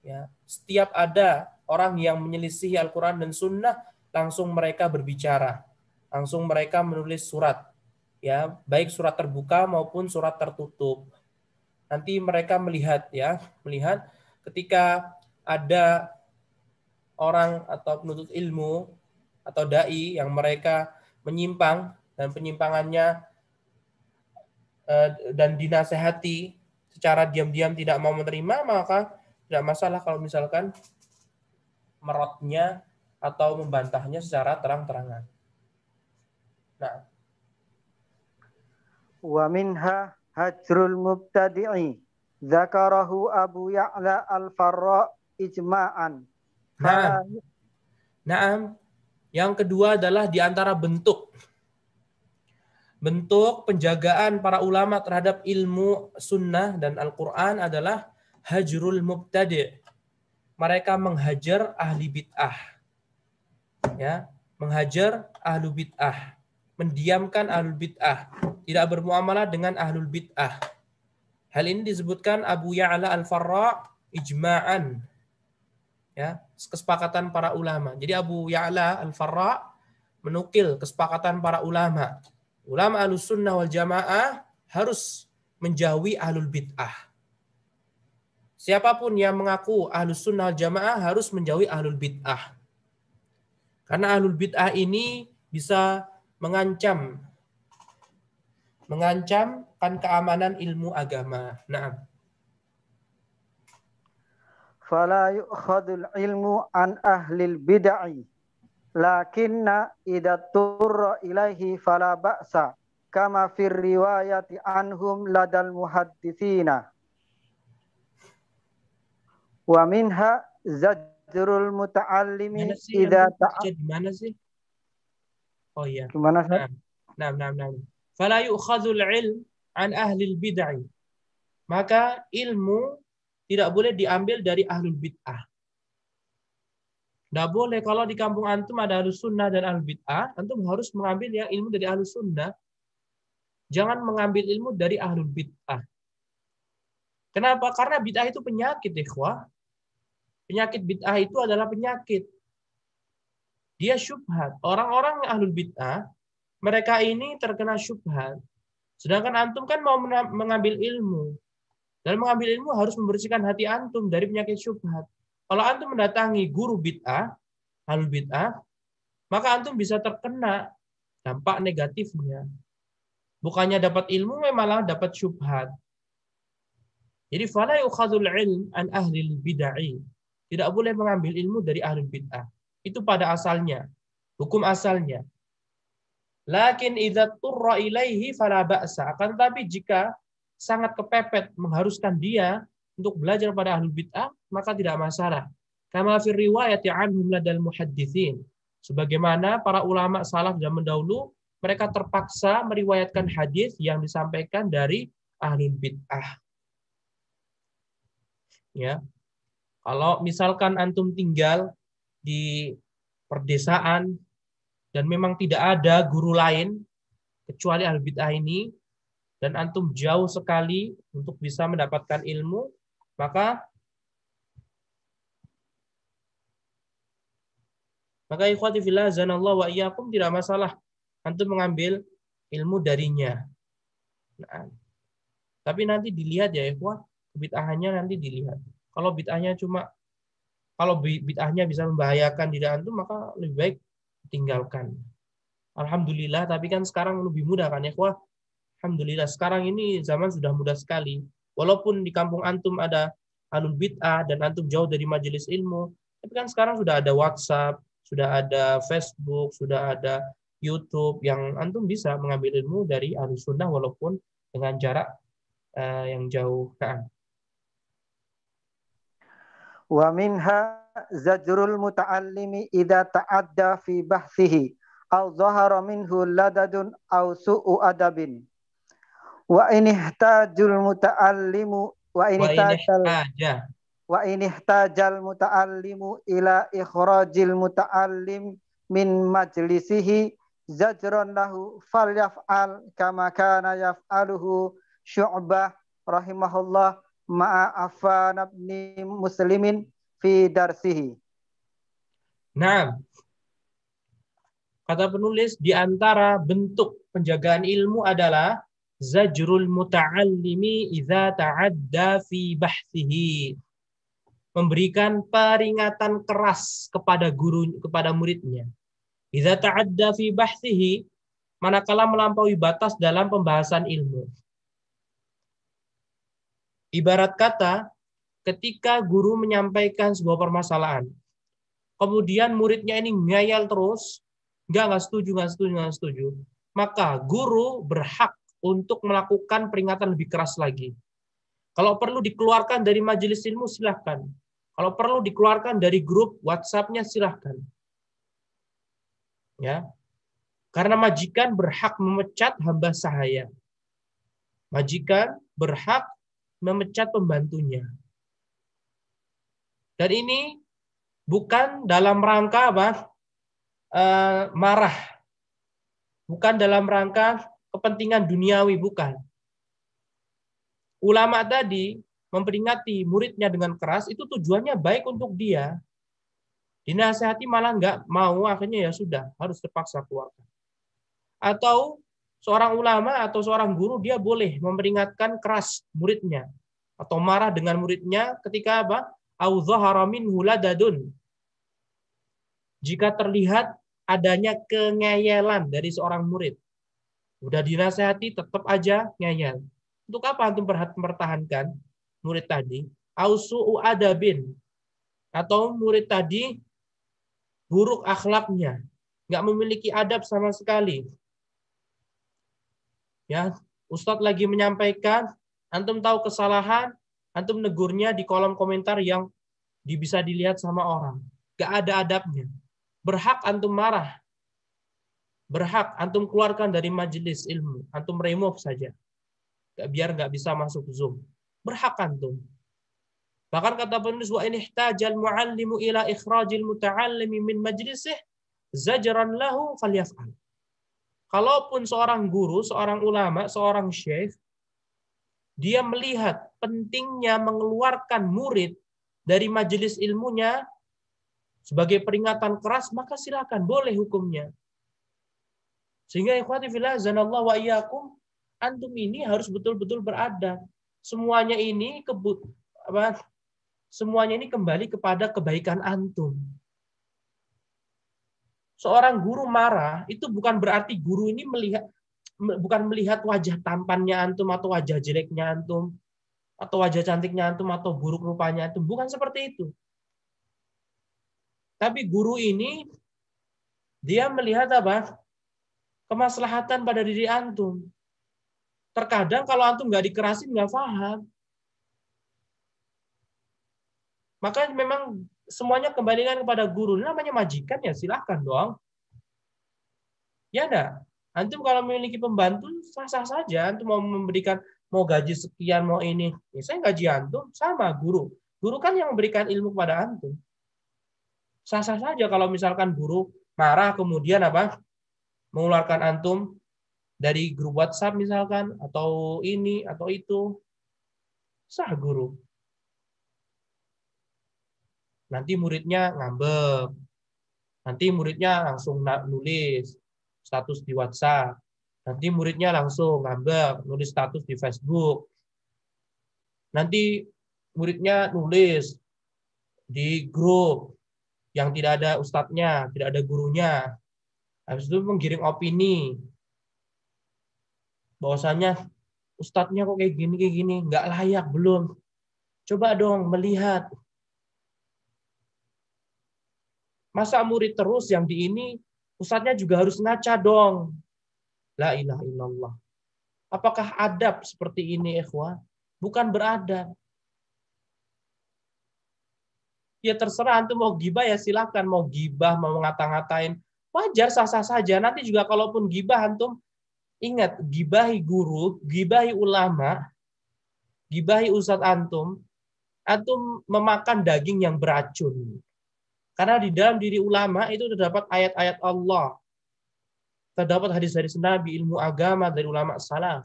Ya, setiap ada orang yang menyelisihi Al-Qur'an dan sunnah, langsung mereka berbicara, langsung mereka menulis surat, ya baik surat terbuka maupun surat tertutup. Nanti mereka melihat ya, melihat ketika ada orang atau penuntut ilmu atau dai yang mereka menyimpang dan penyimpangannya eh, dan dinasehati secara diam-diam tidak mau menerima maka tidak masalah kalau misalkan merotnya atau membantahnya secara terang-terangan. Nah, wa minha hajrul mubtadi'i dzakarahu Abu Ya'la al-Farra ijma'an. Nah, Naam. Yang kedua adalah di antara bentuk bentuk penjagaan para ulama terhadap ilmu sunnah dan Al-Qur'an adalah hajrul mubtadi. Mereka menghajar ahli bid'ah. Ya, menghajar ahlu bid'ah mendiamkan ahlul bid'ah, tidak bermuamalah dengan ahlul bid'ah. Hal ini disebutkan Abu Ya'la Al-Farra ijma'an. Ya, kesepakatan para ulama. Jadi Abu Ya'la Al-Farra menukil kesepakatan para ulama. Ulama Ahlus Sunnah wal Jamaah harus menjauhi ahlul bid'ah. Siapapun yang mengaku ahlus sunnah wal jamaah harus menjauhi ahlul bid'ah. Karena ahlul bid'ah ini bisa mengancam mengancam kan keamanan ilmu agama. Nah. Fala yu'khadul ilmu an ahlil bid'ai. Lakinna idza turra ilaihi fala ba'sa kama fir riwayati anhum ladal muhaddithina. Wa minha zajrul muta'allimi idza ta'a. Mana sih? Oh iya. Gimana saya? Nah, nah, nah. Fala yu'khadhul ilm an ahli bid'ah. Maka ilmu tidak boleh diambil dari ahlul bid'ah. Tidak boleh kalau di kampung antum ada ahlus sunnah dan ahlul bid'ah, antum harus mengambil yang ilmu dari ahlus sunnah. Jangan mengambil ilmu dari ahlul bid'ah. Kenapa? Karena bid'ah itu penyakit, ikhwah. Penyakit bid'ah itu adalah penyakit. Dia syubhat. Orang-orang ahlul bid'ah, mereka ini terkena syubhat. Sedangkan antum kan mau mengambil ilmu. Dan mengambil ilmu harus membersihkan hati antum dari penyakit syubhat. Kalau antum mendatangi guru bid'ah, ahlul bid'ah, maka antum bisa terkena dampak negatifnya. Bukannya dapat ilmu, eh, malah dapat syubhat. Jadi fala yukhadul ilm an ahli bid'ah. Tidak boleh mengambil ilmu dari ahli bid'ah itu pada asalnya, hukum asalnya. Lakin idza turra ilaihi Akan tapi jika sangat kepepet mengharuskan dia untuk belajar pada ahlul bid'ah, maka tidak masalah. Kama fi riwayat anhum ladal muhaddithin Sebagaimana para ulama salaf zaman dahulu, mereka terpaksa meriwayatkan hadis yang disampaikan dari ahlul bid'ah. Ya. Kalau misalkan antum tinggal di perdesaan dan memang tidak ada guru lain kecuali al bid'ah ini dan antum jauh sekali untuk bisa mendapatkan ilmu maka maka ikhwati fillah zanallah wa iyyakum tidak masalah antum mengambil ilmu darinya nah, tapi nanti dilihat ya ikhwah bid'ahnya nanti dilihat kalau bid'ahnya cuma kalau bid'ahnya bisa membahayakan diri antum, maka lebih baik tinggalkan. Alhamdulillah, tapi kan sekarang lebih mudah kan ya, wah. Alhamdulillah, sekarang ini zaman sudah mudah sekali. Walaupun di kampung antum ada alun bid'ah dan antum jauh dari majelis ilmu, tapi kan sekarang sudah ada WhatsApp, sudah ada Facebook, sudah ada YouTube yang antum bisa mengambil ilmu dari alun sunnah walaupun dengan jarak eh, yang jauh kan. Wa minha zajrul muta'allimi idza ta'adda fi bahsihi aw zahara minhu ladadun aw su'u adabin. Wa in ihtajul muta'allimu wa in ihtajal wa in ihtajal muta'allimu ila ikhrajil muta'allim min majlisihi zajran lahu falyaf'al kama kana yaf'aluhu syu'bah rahimahullah ma'afan abni muslimin fi darsihi. Nah, kata penulis di antara bentuk penjagaan ilmu adalah zajrul muta'allimi idza ta'adda fi bahthihi. Memberikan peringatan keras kepada guru kepada muridnya. Idza ta'adda fi bahthihi manakala melampaui batas dalam pembahasan ilmu. Ibarat kata, ketika guru menyampaikan sebuah permasalahan, kemudian muridnya ini ngayal terus, nggak nggak setuju, nggak setuju, nggak setuju, maka guru berhak untuk melakukan peringatan lebih keras lagi. Kalau perlu dikeluarkan dari majelis ilmu, silahkan. Kalau perlu dikeluarkan dari grup WhatsApp-nya, silahkan. Ya, karena majikan berhak memecat hamba sahaya. Majikan berhak memecat pembantunya. Dan ini bukan dalam rangka apa e, marah, bukan dalam rangka kepentingan duniawi, bukan. Ulama tadi memperingati muridnya dengan keras itu tujuannya baik untuk dia. Dinasehati malah nggak mau, akhirnya ya sudah harus terpaksa keluarkan. Atau seorang ulama atau seorang guru dia boleh memperingatkan keras muridnya atau marah dengan muridnya ketika apa? Au haramin huladadun. Jika terlihat adanya kengeyelan dari seorang murid. Udah dinasehati tetap aja ngeyel. Untuk apa antum mempertahankan murid tadi? Ausu'u adabin. Atau murid tadi buruk akhlaknya. Nggak memiliki adab sama sekali. Ya, Ustadz lagi menyampaikan, antum tahu kesalahan, antum negurnya di kolom komentar yang bisa dilihat sama orang. Gak ada adabnya. Berhak antum marah. Berhak antum keluarkan dari majelis ilmu. Antum remove saja. gak Biar gak bisa masuk Zoom. Berhak antum. Bahkan kata penulis wa ini ihtajal muallimu ila ikhrajil muta'allimi min majlisih zajran lahu falyaf'al. Kalaupun seorang guru, seorang ulama, seorang syekh, dia melihat pentingnya mengeluarkan murid dari majelis ilmunya sebagai peringatan keras, maka silakan boleh hukumnya. Sehingga ikhwati filah zanallah wa iyyakum antum ini harus betul-betul beradab. Semuanya ini kebut apa, semuanya ini kembali kepada kebaikan antum seorang guru marah itu bukan berarti guru ini melihat bukan melihat wajah tampannya antum atau wajah jeleknya antum atau wajah cantiknya antum atau buruk rupanya antum bukan seperti itu. Tapi guru ini dia melihat apa? kemaslahatan pada diri antum. Terkadang kalau antum nggak dikerasin nggak paham. Maka memang semuanya kembalikan kepada guru. Ini namanya majikan ya silahkan dong. Ya enggak? Antum kalau memiliki pembantu sah-sah saja. Antum mau memberikan mau gaji sekian, mau ini. Ya, saya gaji antum sama guru. Guru kan yang memberikan ilmu kepada antum. Sah-sah saja kalau misalkan guru marah kemudian apa? mengeluarkan antum dari grup WhatsApp misalkan atau ini atau itu. Sah guru nanti muridnya ngambek, nanti muridnya langsung nulis status di WhatsApp, nanti muridnya langsung ngambek, nulis status di Facebook, nanti muridnya nulis di grup yang tidak ada ustadznya, tidak ada gurunya, habis itu menggiring opini, bahwasanya ustadznya kok kayak gini kayak gini, nggak layak belum, coba dong melihat Masa murid terus yang di ini, ustadznya juga harus ngaca dong. La ilaha illallah. Apakah adab seperti ini, ikhwah? Bukan beradab. Ya terserah antum mau gibah ya silakan mau gibah mau ngata-ngatain wajar sah-sah saja. Nanti juga kalaupun gibah antum ingat gibahi guru, gibahi ulama, gibahi ustadz antum, antum memakan daging yang beracun. Karena di dalam diri ulama itu terdapat ayat-ayat Allah. Terdapat hadis-hadis Nabi, ilmu agama dari ulama salaf.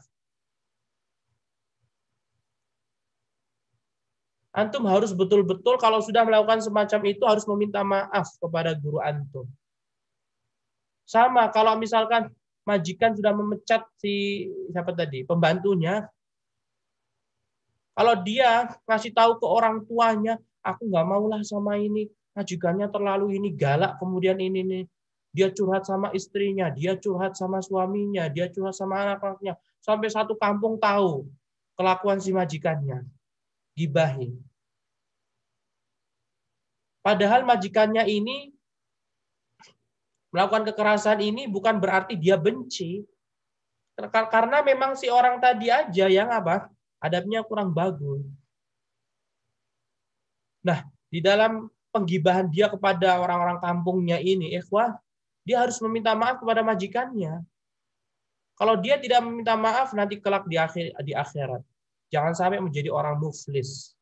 Antum harus betul-betul kalau sudah melakukan semacam itu harus meminta maaf kepada guru antum. Sama kalau misalkan majikan sudah memecat si siapa tadi, pembantunya, kalau dia ngasih tahu ke orang tuanya, aku nggak maulah sama ini, majikannya terlalu ini galak, kemudian ini nih dia curhat sama istrinya, dia curhat sama suaminya, dia curhat sama anak-anaknya, sampai satu kampung tahu kelakuan si majikannya, gibahin. Padahal majikannya ini melakukan kekerasan ini bukan berarti dia benci, karena memang si orang tadi aja yang apa adabnya kurang bagus. Nah, di dalam penggibahan dia kepada orang-orang kampungnya ini, ikhwah, dia harus meminta maaf kepada majikannya. Kalau dia tidak meminta maaf nanti kelak di akhir di akhirat. Jangan sampai menjadi orang muflis.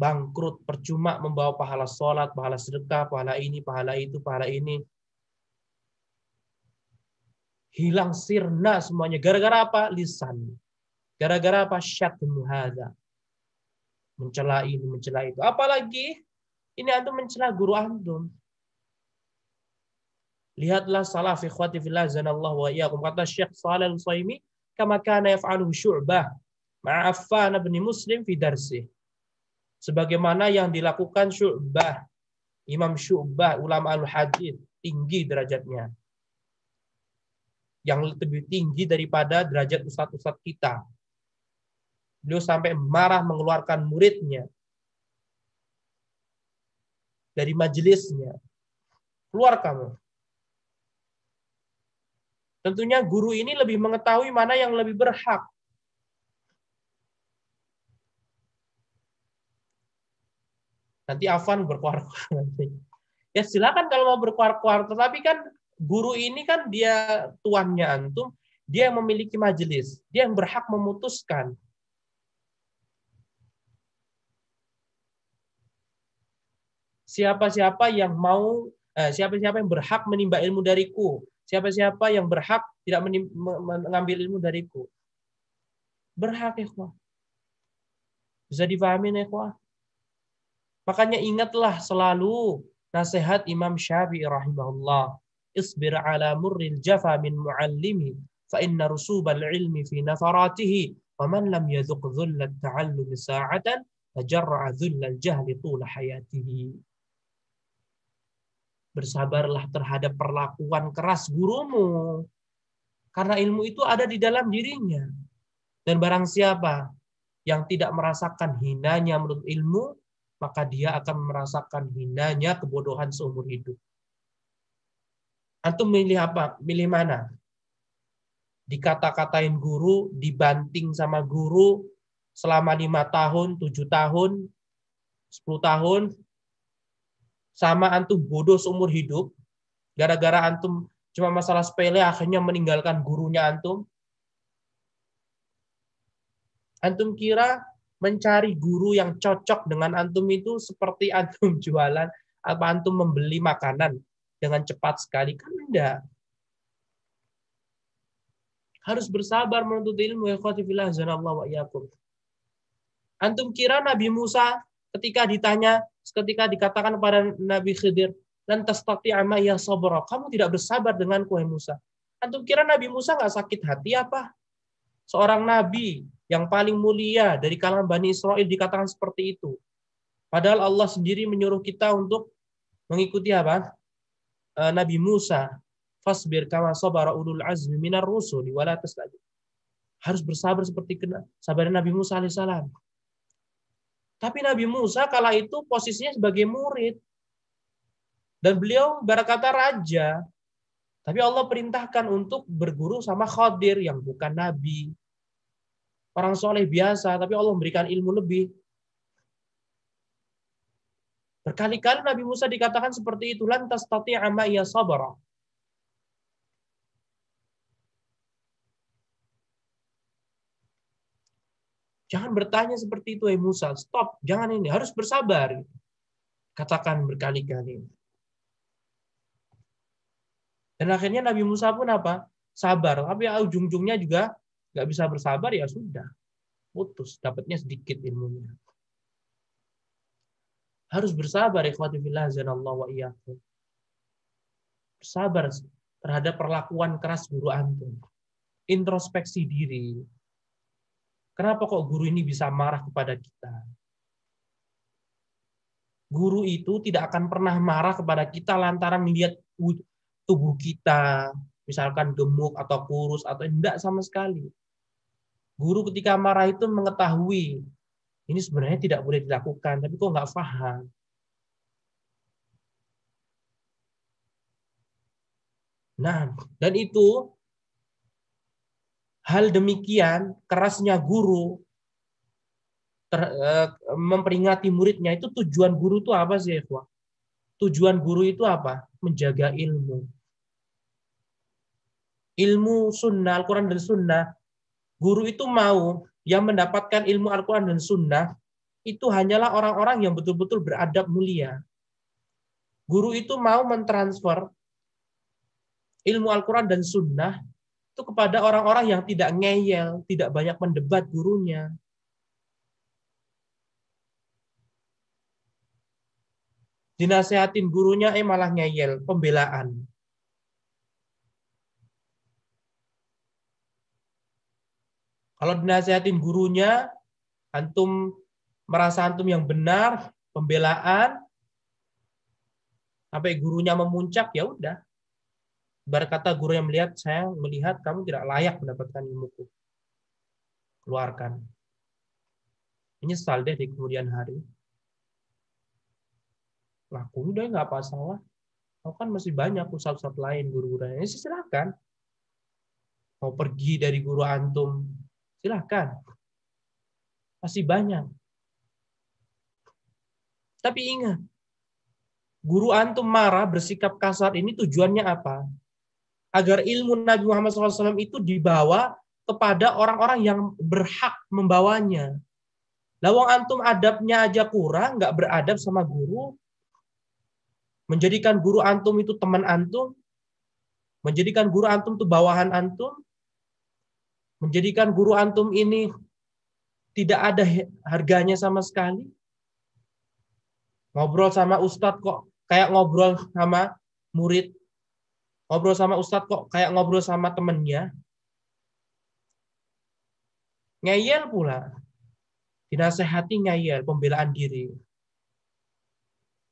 Bangkrut, percuma membawa pahala sholat, pahala sedekah, pahala ini, pahala itu, pahala ini. Hilang sirna semuanya. Gara-gara apa? Lisan. Gara-gara apa? Syatmu hadha mencela ini, mencela itu. Apalagi ini antum mencela guru antum. Lihatlah fi ikhwati fillah zanallahu wa iyyakum kata Syekh Shalal Al-Utsaimin kama kana yaf'aluhu Syu'bah ma'a bin Muslim fi darsih. Sebagaimana yang dilakukan Syu'bah, Imam Syu'bah ulama al-hadis tinggi derajatnya. Yang lebih tinggi daripada derajat ustaz-ustaz kita. Beliau sampai marah mengeluarkan muridnya dari majelisnya. Keluar kamu. Tentunya guru ini lebih mengetahui mana yang lebih berhak. Nanti Afan berkuar-kuar nanti. Ya silakan kalau mau berkuar-kuar, tetapi kan guru ini kan dia tuannya antum, dia yang memiliki majelis, dia yang berhak memutuskan siapa-siapa yang mau eh, siapa-siapa yang berhak menimba ilmu dariku, siapa-siapa yang berhak tidak mengambil ilmu dariku. Berhak ya Bisa dipahami kuah. Makanya ingatlah selalu nasihat Imam Syafi'i rahimahullah. Isbir ala murril jafa min muallimi fa inna rusubal ilmi fi nafaratihi wa man lam yadhuq dhullat ta'allumi sa'atan tajarra'a dhullal jahli tula hayatihi bersabarlah terhadap perlakuan keras gurumu. Karena ilmu itu ada di dalam dirinya. Dan barang siapa yang tidak merasakan hinanya menurut ilmu, maka dia akan merasakan hinanya kebodohan seumur hidup. Antum milih apa? Milih mana? Dikata-katain guru, dibanting sama guru selama lima tahun, tujuh tahun, sepuluh tahun, sama antum bodoh seumur hidup, gara-gara antum cuma masalah sepele akhirnya meninggalkan gurunya antum. Antum kira mencari guru yang cocok dengan antum itu seperti antum [LAUGHS] jualan apa antum membeli makanan dengan cepat sekali kan enggak. Harus bersabar menuntut ilmu ya wa Antum kira Nabi Musa ketika ditanya ketika dikatakan kepada Nabi Khidir, dan tastati'a ya sabra. Kamu tidak bersabar dengan kue Musa. Antum kira Nabi Musa nggak sakit hati apa? Seorang nabi yang paling mulia dari kalangan Bani Israel dikatakan seperti itu. Padahal Allah sendiri menyuruh kita untuk mengikuti apa? Eh, nabi Musa. Fasbir kama sabara ulul azmi minar rusuli lagi. Harus bersabar seperti kena sabar Nabi Musa alaihissalam. Tapi Nabi Musa kala itu posisinya sebagai murid. Dan beliau berkata raja. Tapi Allah perintahkan untuk berguru sama Khadir yang bukan Nabi. Orang soleh biasa, tapi Allah memberikan ilmu lebih. Berkali-kali Nabi Musa dikatakan seperti itu. Lantas tati amaya sabarah. Jangan bertanya seperti itu, eh Musa. Stop, jangan ini. Harus bersabar. Katakan berkali-kali. Dan akhirnya Nabi Musa pun apa? Sabar. Tapi ya, ujung-ujungnya juga nggak bisa bersabar, ya sudah. Putus. Dapatnya sedikit ilmunya. Harus bersabar, ikhwati fillah, Allah wa iyyakum. Bersabar terhadap perlakuan keras guru antum. Introspeksi diri, Kenapa kok guru ini bisa marah kepada kita? Guru itu tidak akan pernah marah kepada kita lantaran melihat tubuh kita, misalkan gemuk atau kurus atau tidak sama sekali. Guru ketika marah itu mengetahui ini sebenarnya tidak boleh dilakukan, tapi kok nggak paham. Nah, dan itu Hal demikian kerasnya guru ter, eh, memperingati muridnya itu tujuan guru itu apa sih, Ikhwan? Tujuan guru itu apa? Menjaga ilmu. Ilmu sunnah, Al-Quran dan sunnah. Guru itu mau yang mendapatkan ilmu Al-Quran dan sunnah itu hanyalah orang-orang yang betul-betul beradab mulia. Guru itu mau mentransfer ilmu Al-Quran dan sunnah itu kepada orang-orang yang tidak ngeyel, tidak banyak mendebat gurunya. Dinasehatin gurunya eh malah ngeyel, pembelaan. Kalau dinasehatin gurunya, antum merasa antum yang benar, pembelaan, sampai gurunya memuncak, ya udah, Berkata guru yang melihat, saya melihat kamu tidak layak mendapatkan ilmuku. Keluarkan. Menyesal deh di kemudian hari. Laku udah nggak apa salah. Kau kan masih banyak ustadz-ustadz lain guru-guru ini -guru. Ya, silahkan. Mau pergi dari guru antum, silahkan. Masih banyak. Tapi ingat, guru antum marah bersikap kasar ini tujuannya apa? agar ilmu Nabi Muhammad SAW itu dibawa kepada orang-orang yang berhak membawanya. Lawang antum adabnya aja kurang, nggak beradab sama guru, menjadikan guru antum itu teman antum, menjadikan guru antum itu bawahan antum, menjadikan guru antum ini tidak ada harganya sama sekali. Ngobrol sama ustadz kok kayak ngobrol sama murid Ngobrol sama ustadz kok kayak ngobrol sama temennya. Ngeyel pula. Dinasehati ngeyel, pembelaan diri.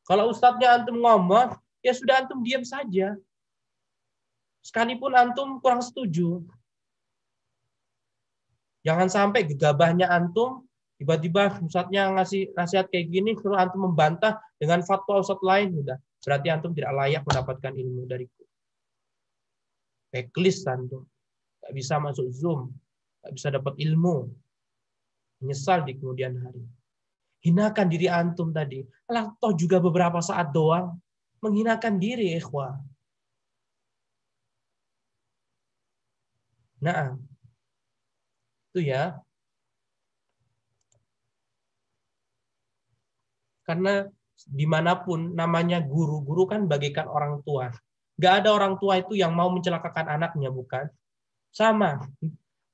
Kalau ustadznya antum ngomong, ya sudah antum diam saja. Sekalipun antum kurang setuju. Jangan sampai gegabahnya antum tiba-tiba ustadznya ngasih nasihat kayak gini terus antum membantah dengan fatwa ustadz lain sudah, berarti antum tidak layak mendapatkan ilmu dari backlist antum nggak bisa masuk zoom nggak bisa dapat ilmu menyesal di kemudian hari hinakan diri antum tadi lah toh juga beberapa saat doang menghinakan diri ikhwah nah itu ya karena dimanapun namanya guru, guru kan bagaikan orang tua. Gak ada orang tua itu yang mau mencelakakan anaknya, bukan? Sama.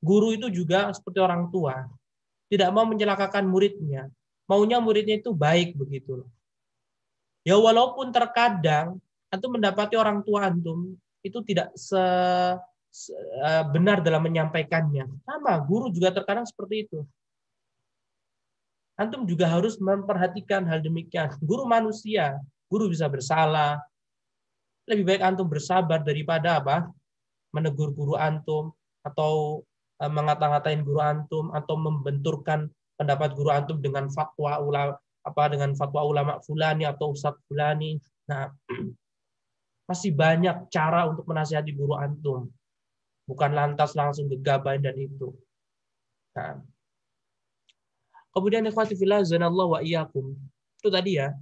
Guru itu juga seperti orang tua. Tidak mau mencelakakan muridnya. Maunya muridnya itu baik begitu Ya walaupun terkadang antum mendapati orang tua antum itu tidak se, se e, benar dalam menyampaikannya. Sama, guru juga terkadang seperti itu. Antum juga harus memperhatikan hal demikian. Guru manusia, guru bisa bersalah, lebih baik antum bersabar daripada apa? menegur guru antum atau e, mengata-ngatain guru antum atau membenturkan pendapat guru antum dengan fatwa ulama apa dengan fatwa ulama fulani atau ustadz fulani. Nah, [CLEARS THROAT] masih banyak cara untuk menasihati guru antum. Bukan lantas langsung gegabah dan itu. Nah. Kemudian ikhwati fillah wa iyyakum. Itu tadi ya,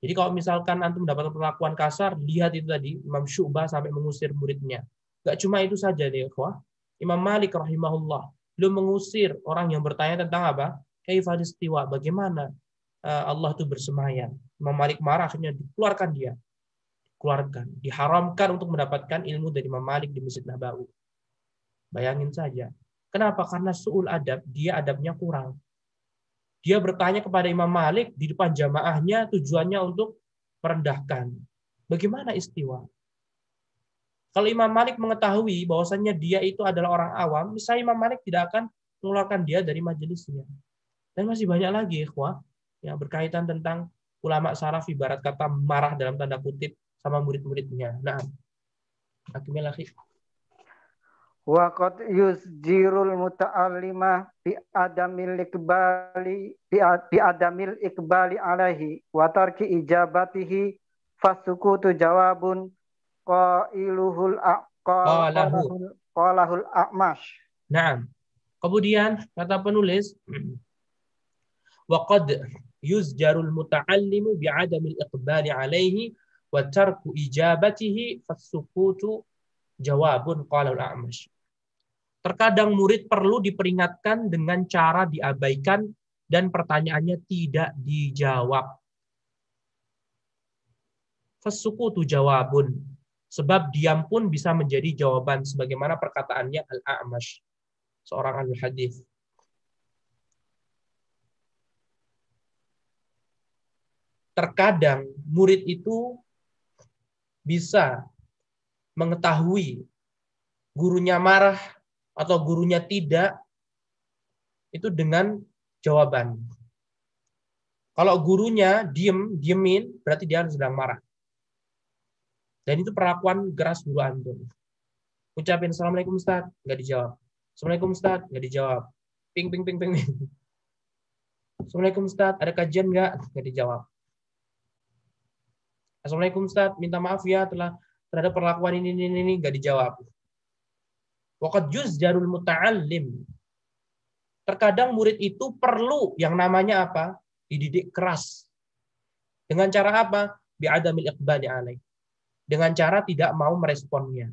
jadi kalau misalkan antum mendapatkan perlakuan kasar, lihat itu tadi Imam Syu'bah sampai mengusir muridnya. Gak cuma itu saja nih, ikhwah. Imam Malik rahimahullah belum mengusir orang yang bertanya tentang apa? istiwa, bagaimana eh, Allah itu bersemayam. Imam Malik marah, akhirnya dikeluarkan dia. Keluarkan, diharamkan untuk mendapatkan ilmu dari Imam Malik di Masjid Nabawi. Bayangin saja. Kenapa? Karena su'ul adab, dia adabnya kurang dia bertanya kepada Imam Malik di depan jamaahnya tujuannya untuk merendahkan. Bagaimana istiwa? Kalau Imam Malik mengetahui bahwasannya dia itu adalah orang awam, misalnya Imam Malik tidak akan mengeluarkan dia dari majelisnya. Dan masih banyak lagi ikhwah yang berkaitan tentang ulama salaf ibarat kata marah dalam tanda kutip sama murid-muridnya. Nah, akhirnya lagi wa qad yusjirul muta'allimah bi adamil ikbali bi adamil ikbali alaihi wa tarki ijabatihi fasukutu jawabun qailuhul ko qalahul a'mash Naam. Kemudian kata penulis wa qad yusjarul muta'allimu bi adamil ikbali alaihi wa tarku ijabatihi fasukutu jawabun qalal a'mash. Terkadang murid perlu diperingatkan dengan cara diabaikan dan pertanyaannya tidak dijawab. Fesukutu jawabun. Sebab diam pun bisa menjadi jawaban sebagaimana perkataannya Al-A'mash, seorang ahli hadis. Terkadang murid itu bisa mengetahui gurunya marah atau gurunya tidak itu dengan jawaban. Kalau gurunya diem, diemin, berarti dia sedang marah. Dan itu perlakuan keras guru antum. Ucapin Assalamualaikum ustad, nggak dijawab. Assalamualaikum Ustaz, nggak dijawab. Ping, ping, ping, ping. Assalamualaikum Ustaz, ada kajian nggak? Nggak dijawab. Assalamualaikum Ustaz, minta maaf ya telah terhadap perlakuan ini ini ini nggak dijawab. Waktu juz jarul muta'allim. Terkadang murid itu perlu yang namanya apa? Dididik keras. Dengan cara apa? Bi'adamil iqbali alaih. Dengan cara tidak mau meresponnya.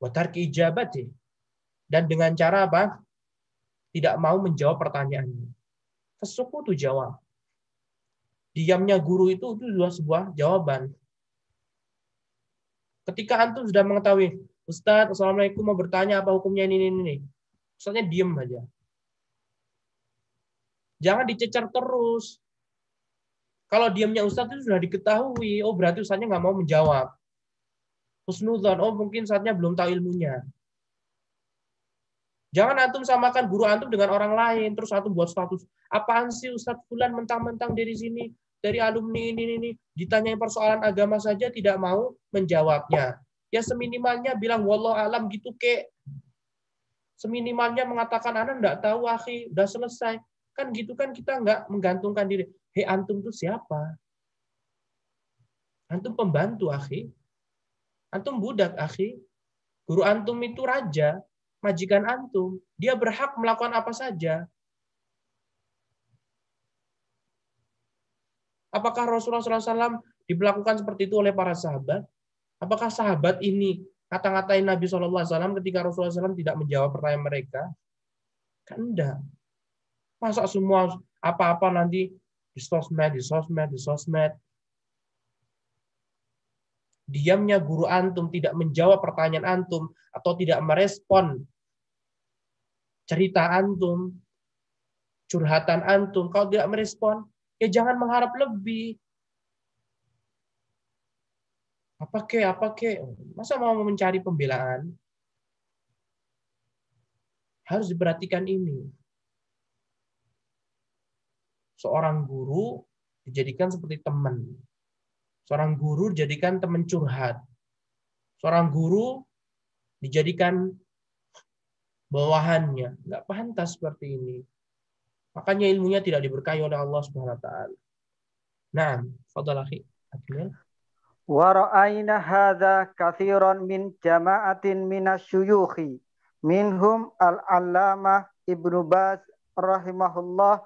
Watarki ijabati. Dan dengan cara apa? Tidak mau menjawab pertanyaannya. Kesukutu jawab. Diamnya guru itu, itu sebuah jawaban Ketika antum sudah mengetahui, Ustadz Assalamualaikum mau bertanya apa hukumnya ini, ini, ini. Ustaznya diem aja. Jangan dicecer terus. Kalau diamnya Ustadz itu sudah diketahui, oh berarti Ustadznya nggak mau menjawab. Husnudon, oh mungkin saatnya belum tahu ilmunya. Jangan antum samakan guru antum dengan orang lain, terus antum buat status. Apaan sih Ustadz bulan mentang-mentang dari sini? dari alumni ini, ini, ini. Ditanyain persoalan agama saja tidak mau menjawabnya. Ya seminimalnya bilang wallah alam gitu ke. Seminimalnya mengatakan anak enggak tahu akhi, udah selesai. Kan gitu kan kita enggak menggantungkan diri. Hei antum tuh siapa? Antum pembantu akhi. Antum budak akhi. Guru antum itu raja, majikan antum. Dia berhak melakukan apa saja. Apakah Rasulullah SAW diperlakukan seperti itu oleh para sahabat? Apakah sahabat ini kata-katain Nabi SAW ketika Rasulullah SAW tidak menjawab pertanyaan mereka? Kan enggak. Masa semua apa-apa nanti di sosmed, di sosmed, di sosmed. Diamnya guru antum tidak menjawab pertanyaan antum atau tidak merespon cerita antum, curhatan antum, Kau tidak merespon, ya jangan mengharap lebih. Apa ke, apa ke. Masa mau mencari pembelaan? Harus diperhatikan ini. Seorang guru dijadikan seperti teman. Seorang guru dijadikan teman curhat. Seorang guru dijadikan bawahannya. Nggak pantas seperti ini. Makanya ilmunya tidak diberkahi oleh Allah Subhanahu wa taala. Nah, fadhal akhi. Wa ra'ayna hadza katsiran min jama'atin minasyuyukhi minhum al-allamah Ibnu Baz rahimahullah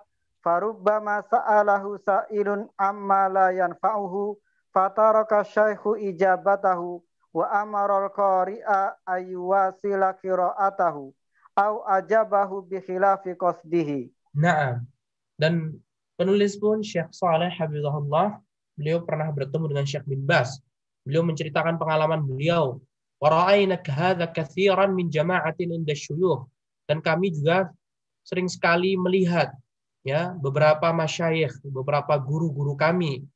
farubbama sa'alahu sa'ilun amma la yanfa'uhu fataraka syaikhu ijabatahu wa amara al-qari'a ayyuwasila qira'atahu au ajabahu bi khilafi qasdihi Naam. Dan penulis pun Syekh Saleh Habibullah beliau pernah bertemu dengan Syekh bin Bas. Beliau menceritakan pengalaman beliau. Wara'ayna kathiran min jama'atin inda syuyuh. Dan kami juga sering sekali melihat ya beberapa masyayikh, beberapa guru-guru kami.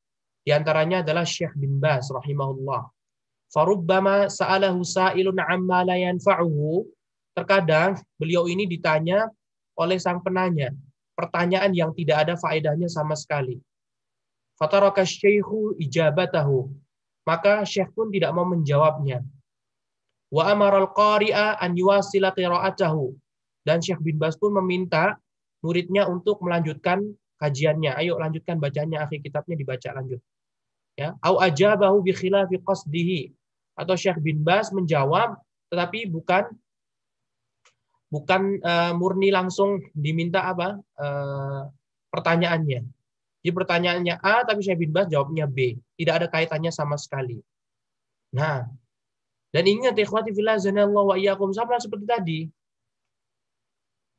Di antaranya adalah Syekh bin Bas rahimahullah. Farubbama sa'alahu sa'ilun amma la yanfa'uhu. Terkadang beliau ini ditanya oleh sang penanya pertanyaan yang tidak ada faedahnya sama sekali. Fataraka syekhu ijabatahu. Maka syekh pun tidak mau menjawabnya. Wa amaral qari'a an yuwasila qira'atahu. Dan Syekh bin Bas pun meminta muridnya untuk melanjutkan kajiannya. Ayo lanjutkan bacanya, akhir kitabnya dibaca lanjut. Ya, au ajabahu bi khilafi qasdihi. Atau Syekh bin Bas menjawab tetapi bukan bukan uh, murni langsung diminta apa uh, pertanyaannya. Jadi pertanyaannya A, tapi saya bebas jawabnya B. Tidak ada kaitannya sama sekali. Nah, dan ingat ikhwati fillah zanallahu wa iyyakum sama seperti tadi.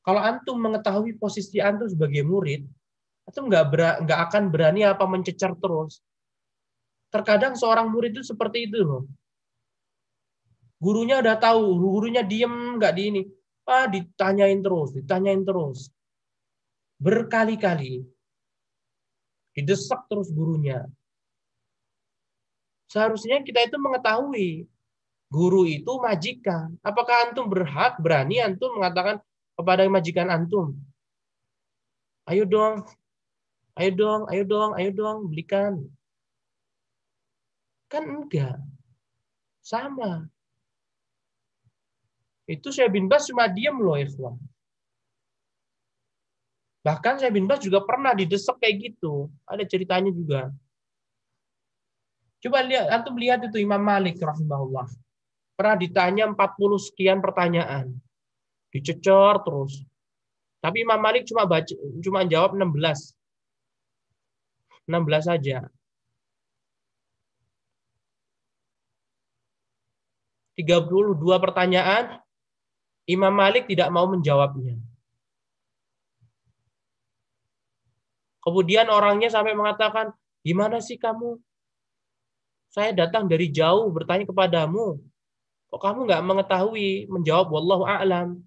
Kalau antum mengetahui posisi antum sebagai murid, antum nggak nggak akan berani apa mencecer terus. Terkadang seorang murid itu seperti itu loh. Gurunya udah tahu, gurunya diem nggak di ini ah, ditanyain terus, ditanyain terus. Berkali-kali didesak terus gurunya. Seharusnya kita itu mengetahui guru itu majikan. Apakah antum berhak berani antum mengatakan kepada majikan antum, ayo dong, ayo dong, ayo dong, ayo dong belikan. Kan enggak. Sama. Itu saya bin Bas cuma diam loh, ikhwan. Bahkan saya bin Bas juga pernah didesek kayak gitu. Ada ceritanya juga. Coba lihat, antum lihat itu Imam Malik rahimahullah. Pernah ditanya 40 sekian pertanyaan. Dicecor terus. Tapi Imam Malik cuma baca, cuma jawab 16. 16 saja. 32 pertanyaan Imam Malik tidak mau menjawabnya. Kemudian orangnya sampai mengatakan, gimana sih kamu? Saya datang dari jauh bertanya kepadamu. Kok kamu nggak mengetahui? Menjawab, Wallahu a'lam.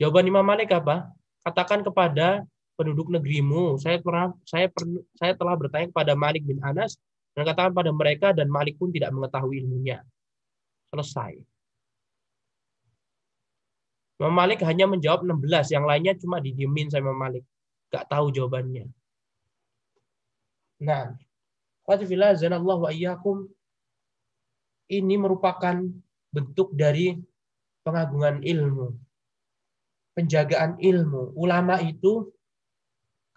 Jawaban Imam Malik apa? Katakan kepada penduduk negerimu, saya pernah saya per, saya telah bertanya kepada Malik bin Anas dan katakan pada mereka dan Malik pun tidak mengetahui ilmunya. Selesai. Imam Malik hanya menjawab 16, yang lainnya cuma didiemin sama Imam Malik. Gak tahu jawabannya. Nah, Fatihillah zanallahu wa iyyakum. Ini merupakan bentuk dari pengagungan ilmu. Penjagaan ilmu. Ulama itu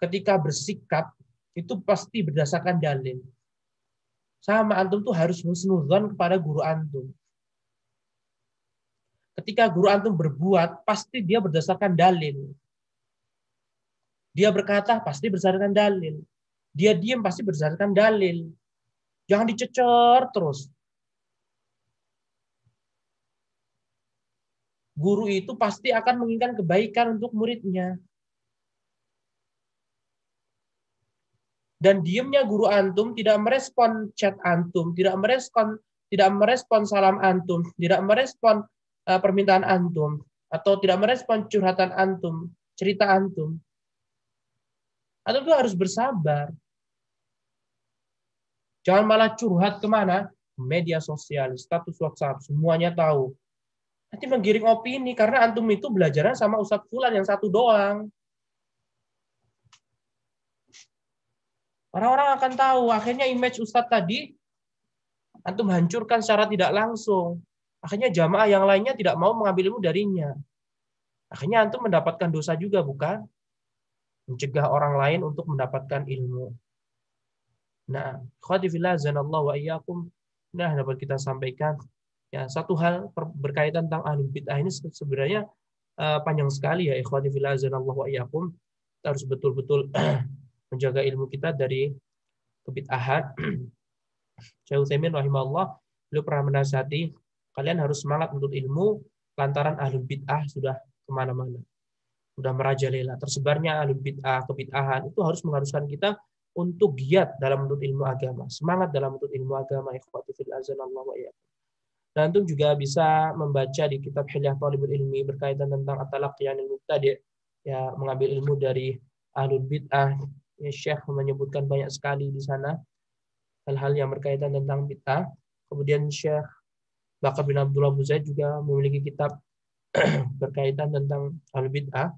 ketika bersikap itu pasti berdasarkan dalil. Sama antum tuh harus husnuzon kepada guru antum ketika guru antum berbuat, pasti dia berdasarkan dalil. Dia berkata pasti berdasarkan dalil. Dia diam pasti berdasarkan dalil. Jangan dicecer terus. Guru itu pasti akan menginginkan kebaikan untuk muridnya. Dan diamnya guru antum tidak merespon chat antum, tidak merespon tidak merespon salam antum, tidak merespon Eh, permintaan antum atau tidak merespon curhatan antum, cerita antum, antum tuh harus bersabar. Jangan malah curhat kemana? Media sosial, status WhatsApp, semuanya tahu. Nanti menggiring opini karena antum itu belajarnya sama Ustadz Fulan yang satu doang. Orang-orang akan tahu akhirnya image Ustadz tadi antum hancurkan secara tidak langsung. Akhirnya jamaah yang lainnya tidak mau mengambil ilmu darinya. Akhirnya antum mendapatkan dosa juga, bukan? Mencegah orang lain untuk mendapatkan ilmu. Nah, khawatirillah zanallahu wa iyyakum. Nah, dapat kita sampaikan ya satu hal berkaitan tentang ahli bid'ah ini sebenarnya eh, panjang sekali ya ikhwati zanallah zanallahu wa iyyakum. Kita harus betul-betul [CLEARS THROAT] menjaga ilmu kita dari kebid'ahan. [CLEARS THROAT] Syekh Utsaimin rahimahullah beliau pernah menasihati Kalian harus semangat untuk ilmu lantaran ahli bid'ah sudah kemana-mana. Sudah merajalela. Tersebarnya ahli bid'ah, kebid'ahan, itu harus mengharuskan kita untuk giat dalam menuntut ilmu agama. Semangat dalam menuntut ilmu agama. Allah wa Dan antum juga bisa membaca di kitab Hilyah Talibul Ilmi berkaitan tentang atalak yang tadi ya mengambil ilmu dari ahlul bid'ah. Ya, Syekh menyebutkan banyak sekali di sana hal-hal yang berkaitan tentang bid'ah. Kemudian Syekh Bahkan bin Abdullah Buzaid juga memiliki kitab [CLEARS THROAT] berkaitan tentang Al-Bid'ah,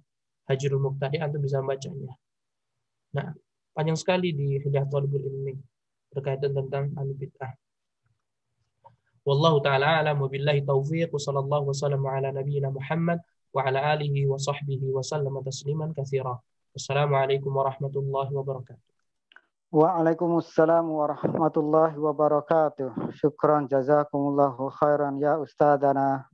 Hajirul Muqtadi, Antum bisa membacanya. Nah, panjang sekali di Hidayah Talibul ini berkaitan tentang Al-Bid'ah. Wallahu ta'ala alam wa billahi taufiq wa sallallahu wasallam ala nabiyina Muhammad wa ala alihi wa sahbihi wa sallama tasliman kathira. Wassalamualaikum warahmatullahi wabarakatuh. Waalaikumsalam warahmatullahi wabarakatuh. Syukran jazakumullahu khairan ya ustadzana.